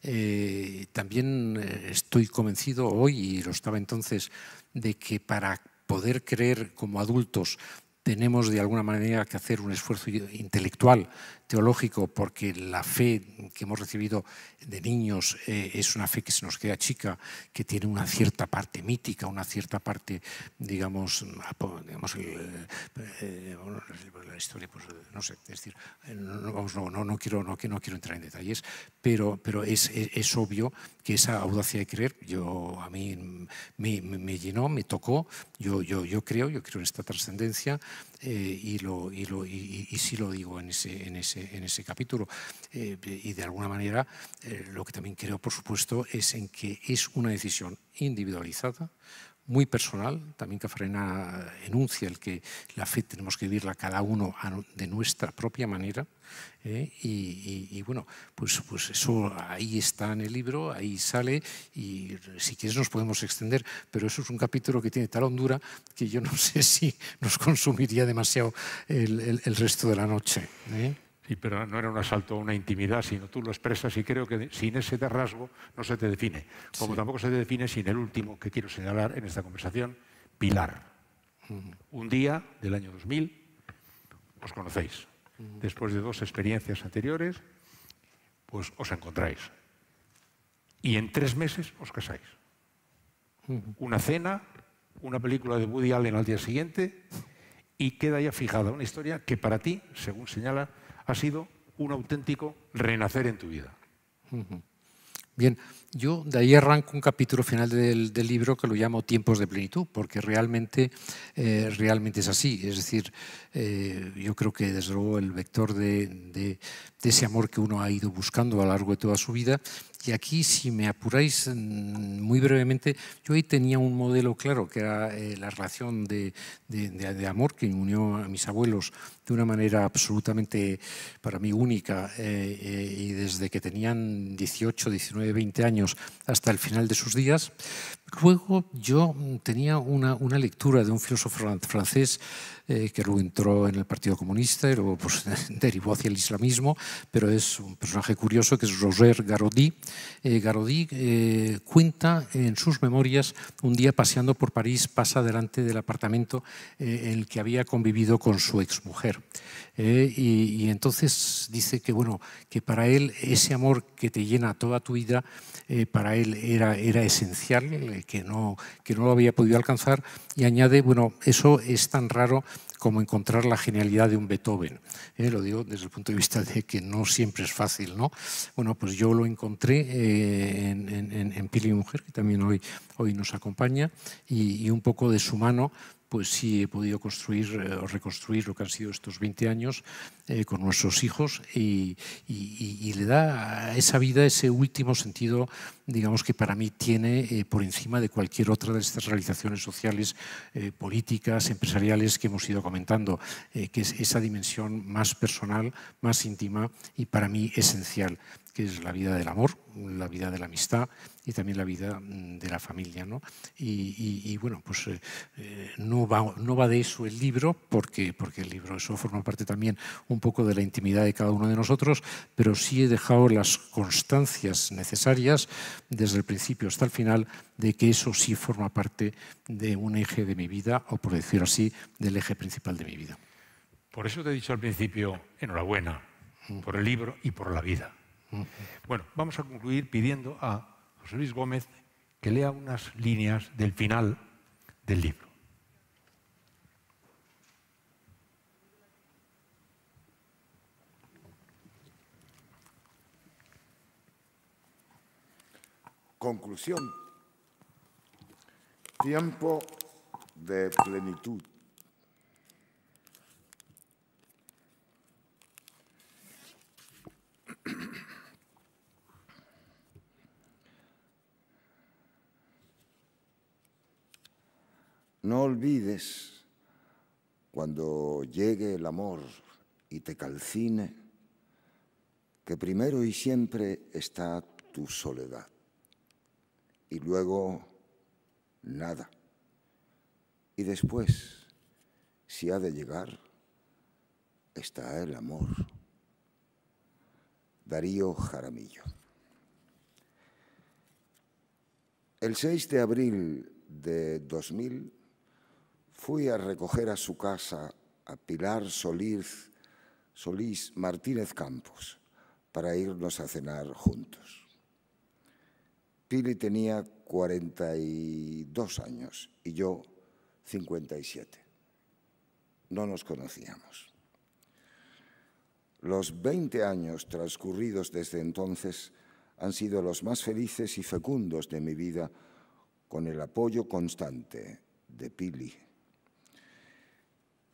Eh, también eh, estoy convencido hoy, y lo estaba entonces, de que para poder creer como adultos tenemos de alguna manera que hacer un esfuerzo intelectual teológico porque la fe que hemos recibido de niños eh, es una fe que se nos queda chica, que tiene una cierta parte mítica, una cierta parte, digamos, eh, la historia, pues no sé, es decir, no, no, quiero, no, quiero entrar en detalles, pero, pero es, obvio que esa audacia de creer, yo, a mí me, llenó, me tocó, yo, yo, yo creo, yo creo en esta trascendencia eh, y, lo, sí lo digo en ese, capítulo. Eh, y de alguna manera eh, lo que también creo, por supuesto, es en que es una decisión individualizada, muy personal. También Cafarena enuncia el que la fe tenemos que vivirla cada uno de nuestra propia manera ¿eh? Y, bueno, pues, pues, eso ahí está en el libro, ahí sale y si quieres nos podemos extender, pero eso es un capítulo que tiene tal hondura que yo no sé si nos consumiría demasiado el, resto de la noche. ¿eh? Sí, pero no era un asalto a una intimidad, sino tú lo expresas y creo que sin ese rasgo no se te define, como tampoco se te define sin el último que quiero señalar en esta conversación, Pilar. Un día del año 2000, os conocéis, después de dos experiencias anteriores, pues os encontráis. Y en tres meses os casáis. Una cena, una película de Woody Allen al día siguiente y queda ya fijada una historia que para ti, según señala, ha sido un auténtico renacer en tu vida. Bien, yo de ahí arranco un capítulo final del, libro que lo llamo Tiempos de Plenitud, porque realmente, eh, realmente es así. Es decir, eh, yo creo que desde luego el vector de, ese amor que uno ha ido buscando a lo largo de toda su vida y aquí, si me apuráis mm, muy brevemente, yo ahí tenía un modelo claro, que era eh, la relación de, amor que unió a mis abuelos de una manera absolutamente, para mí, única. Eh, eh, y desde que tenían 18, 19, 20 años hasta el final de sus días, Luego yo tenía una, lectura de un filósofo francés eh, que luego entró en el Partido Comunista y luego pues, derivó hacia el islamismo, pero es un personaje curioso que es Roger Garodi. Eh, eh, cuenta en sus memorias un día paseando por París pasa delante del apartamento eh, en el que había convivido con su exmujer. Eh, y, entonces dice que, bueno, que para él ese amor que te llena toda tu vida, eh, para él era, era esencial, eh, que, no, que no lo había podido alcanzar. Y añade, bueno, eso es tan raro como encontrar la genialidad de un Beethoven. lo digo desde el punto de vista de que no siempre es fácil, ¿no? Bueno, pues yo lo encontré en, en, en Pili Mujer, que también hoy, hoy nos acompaña, y, un poco de su mano pues sí he podido construir eh, o reconstruir lo que han sido estos 20 años eh, con nuestros hijos y, le da a esa vida ese último sentido, digamos que para mí tiene eh, por encima de cualquier otra de estas realizaciones sociales, políticas, empresariales que hemos ido comentando, que es esa dimensión más personal, más íntima y para mí esencial que es la vida del amor, la vida de la amistad y también la vida mm, de la familia. ¿no? Y, bueno, pues eh, eh, no, va, no va de eso el libro, porque, porque el libro eso forma parte también un poco de la intimidad de cada uno de nosotros, pero sí he dejado las constancias necesarias desde el principio hasta el final de que eso sí forma parte de un eje de mi vida, o por decirlo así, del eje principal de mi vida. Por eso te he dicho al principio, enhorabuena mm. por el libro y por la vida. Bueno, vamos a concluir pidiendo a José Luis Gómez que lea unas líneas del final del libro. Conclusión. Tiempo de plenitud. No olvides cuando llegue el amor y te calcine que primero y siempre está tu soledad y luego nada. Y después, si ha de llegar, está el amor. Darío Jaramillo. El 6 de abril de 2000 Fui a recoger a su casa a Pilar Solís, Solís Martínez Campos para irnos a cenar juntos. Pili tenía 42 años y yo 57. No nos conocíamos. Los 20 años transcurridos desde entonces han sido los más felices y fecundos de mi vida con el apoyo constante de Pili.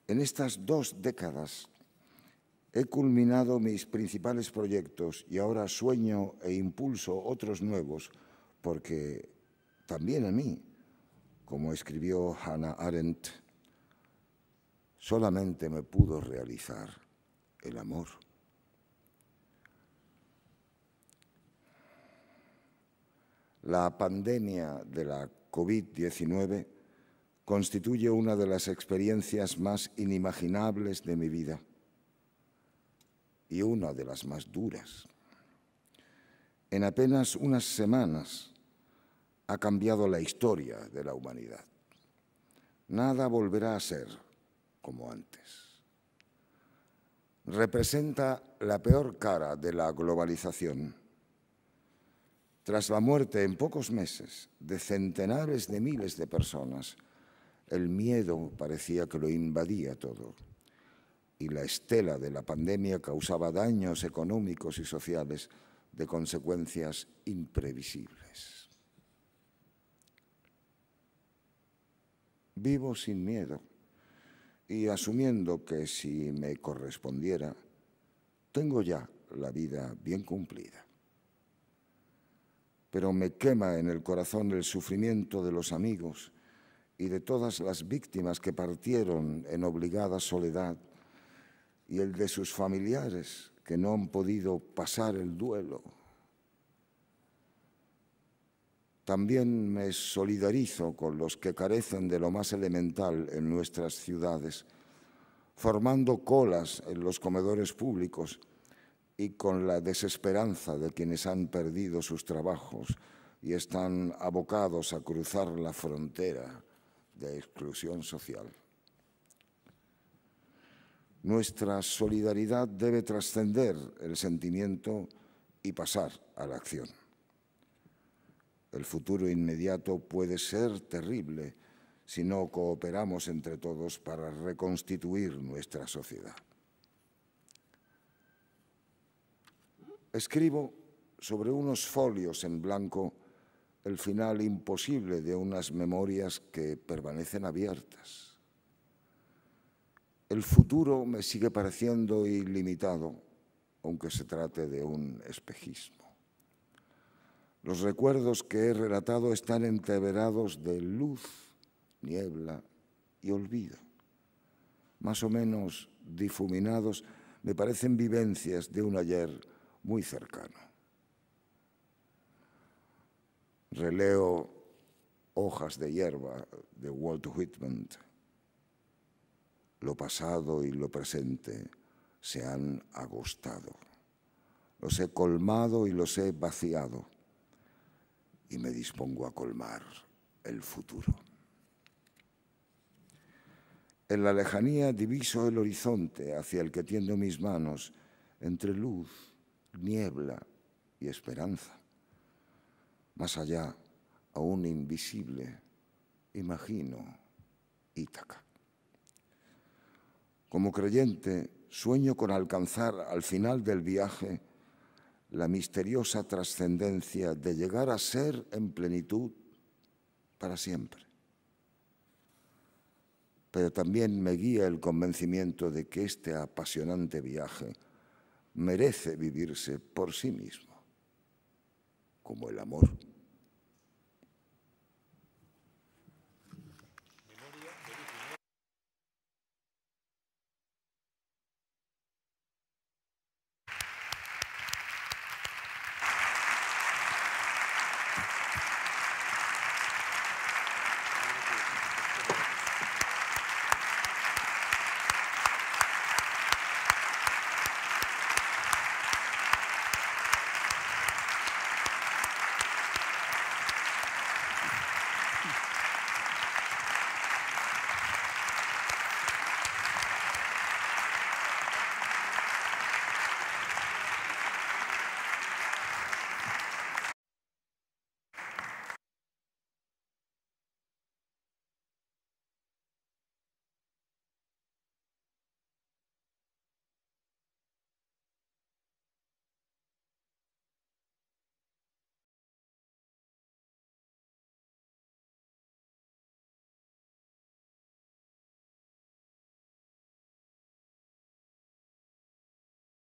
En estas dos décadas he culminado mis principales proyectos y ahora sueño e impulso otros nuevos porque también a mí, como escribió Hannah Arendt, solamente me pudo realizar el amor. La pandemia de la COVID-19 constituye una de las experiencias más inimaginables de mi vida y una de las más duras. En apenas unas semanas ha cambiado la historia de la humanidad. Nada volverá a ser como antes. Representa la peor cara de la globalización. Tras la muerte en pocos meses de centenares de miles de personas, el miedo parecía que lo invadía todo y la estela de la pandemia causaba daños económicos y sociales de consecuencias imprevisibles. Vivo sin miedo y asumiendo que si me correspondiera, tengo ya la vida bien cumplida. Pero me quema en el corazón el sufrimiento de los amigos y de todas las víctimas que partieron en obligada soledad y el de sus familiares que no han podido pasar el duelo. También me solidarizo con los que carecen de lo más elemental en nuestras ciudades, formando colas en los comedores públicos y con la desesperanza de quienes han perdido sus trabajos y están abocados a cruzar la frontera de exclusión social. Nuestra solidaridad debe trascender el sentimiento y pasar a la acción. El futuro inmediato puede ser terrible si no cooperamos entre todos para reconstituir nuestra sociedad. Escribo sobre unos folios en blanco el final imposible de unas memorias que permanecen abiertas. El futuro me sigue pareciendo ilimitado, aunque se trate de un espejismo. Los recuerdos que he relatado están entreverados de luz, niebla y olvido. Más o menos difuminados, me parecen vivencias de un ayer muy cercano releo Hojas de hierba de Walt Whitman. Lo pasado y lo presente se han agostado. Los he colmado y los he vaciado. Y me dispongo a colmar el futuro. En la lejanía diviso el horizonte hacia el que tiendo mis manos entre luz, niebla y esperanza más allá, un invisible, imagino Ítaca. Como creyente, sueño con alcanzar al final del viaje la misteriosa trascendencia de llegar a ser en plenitud para siempre. Pero también me guía el convencimiento de que este apasionante viaje merece vivirse por sí mismo, como el amor.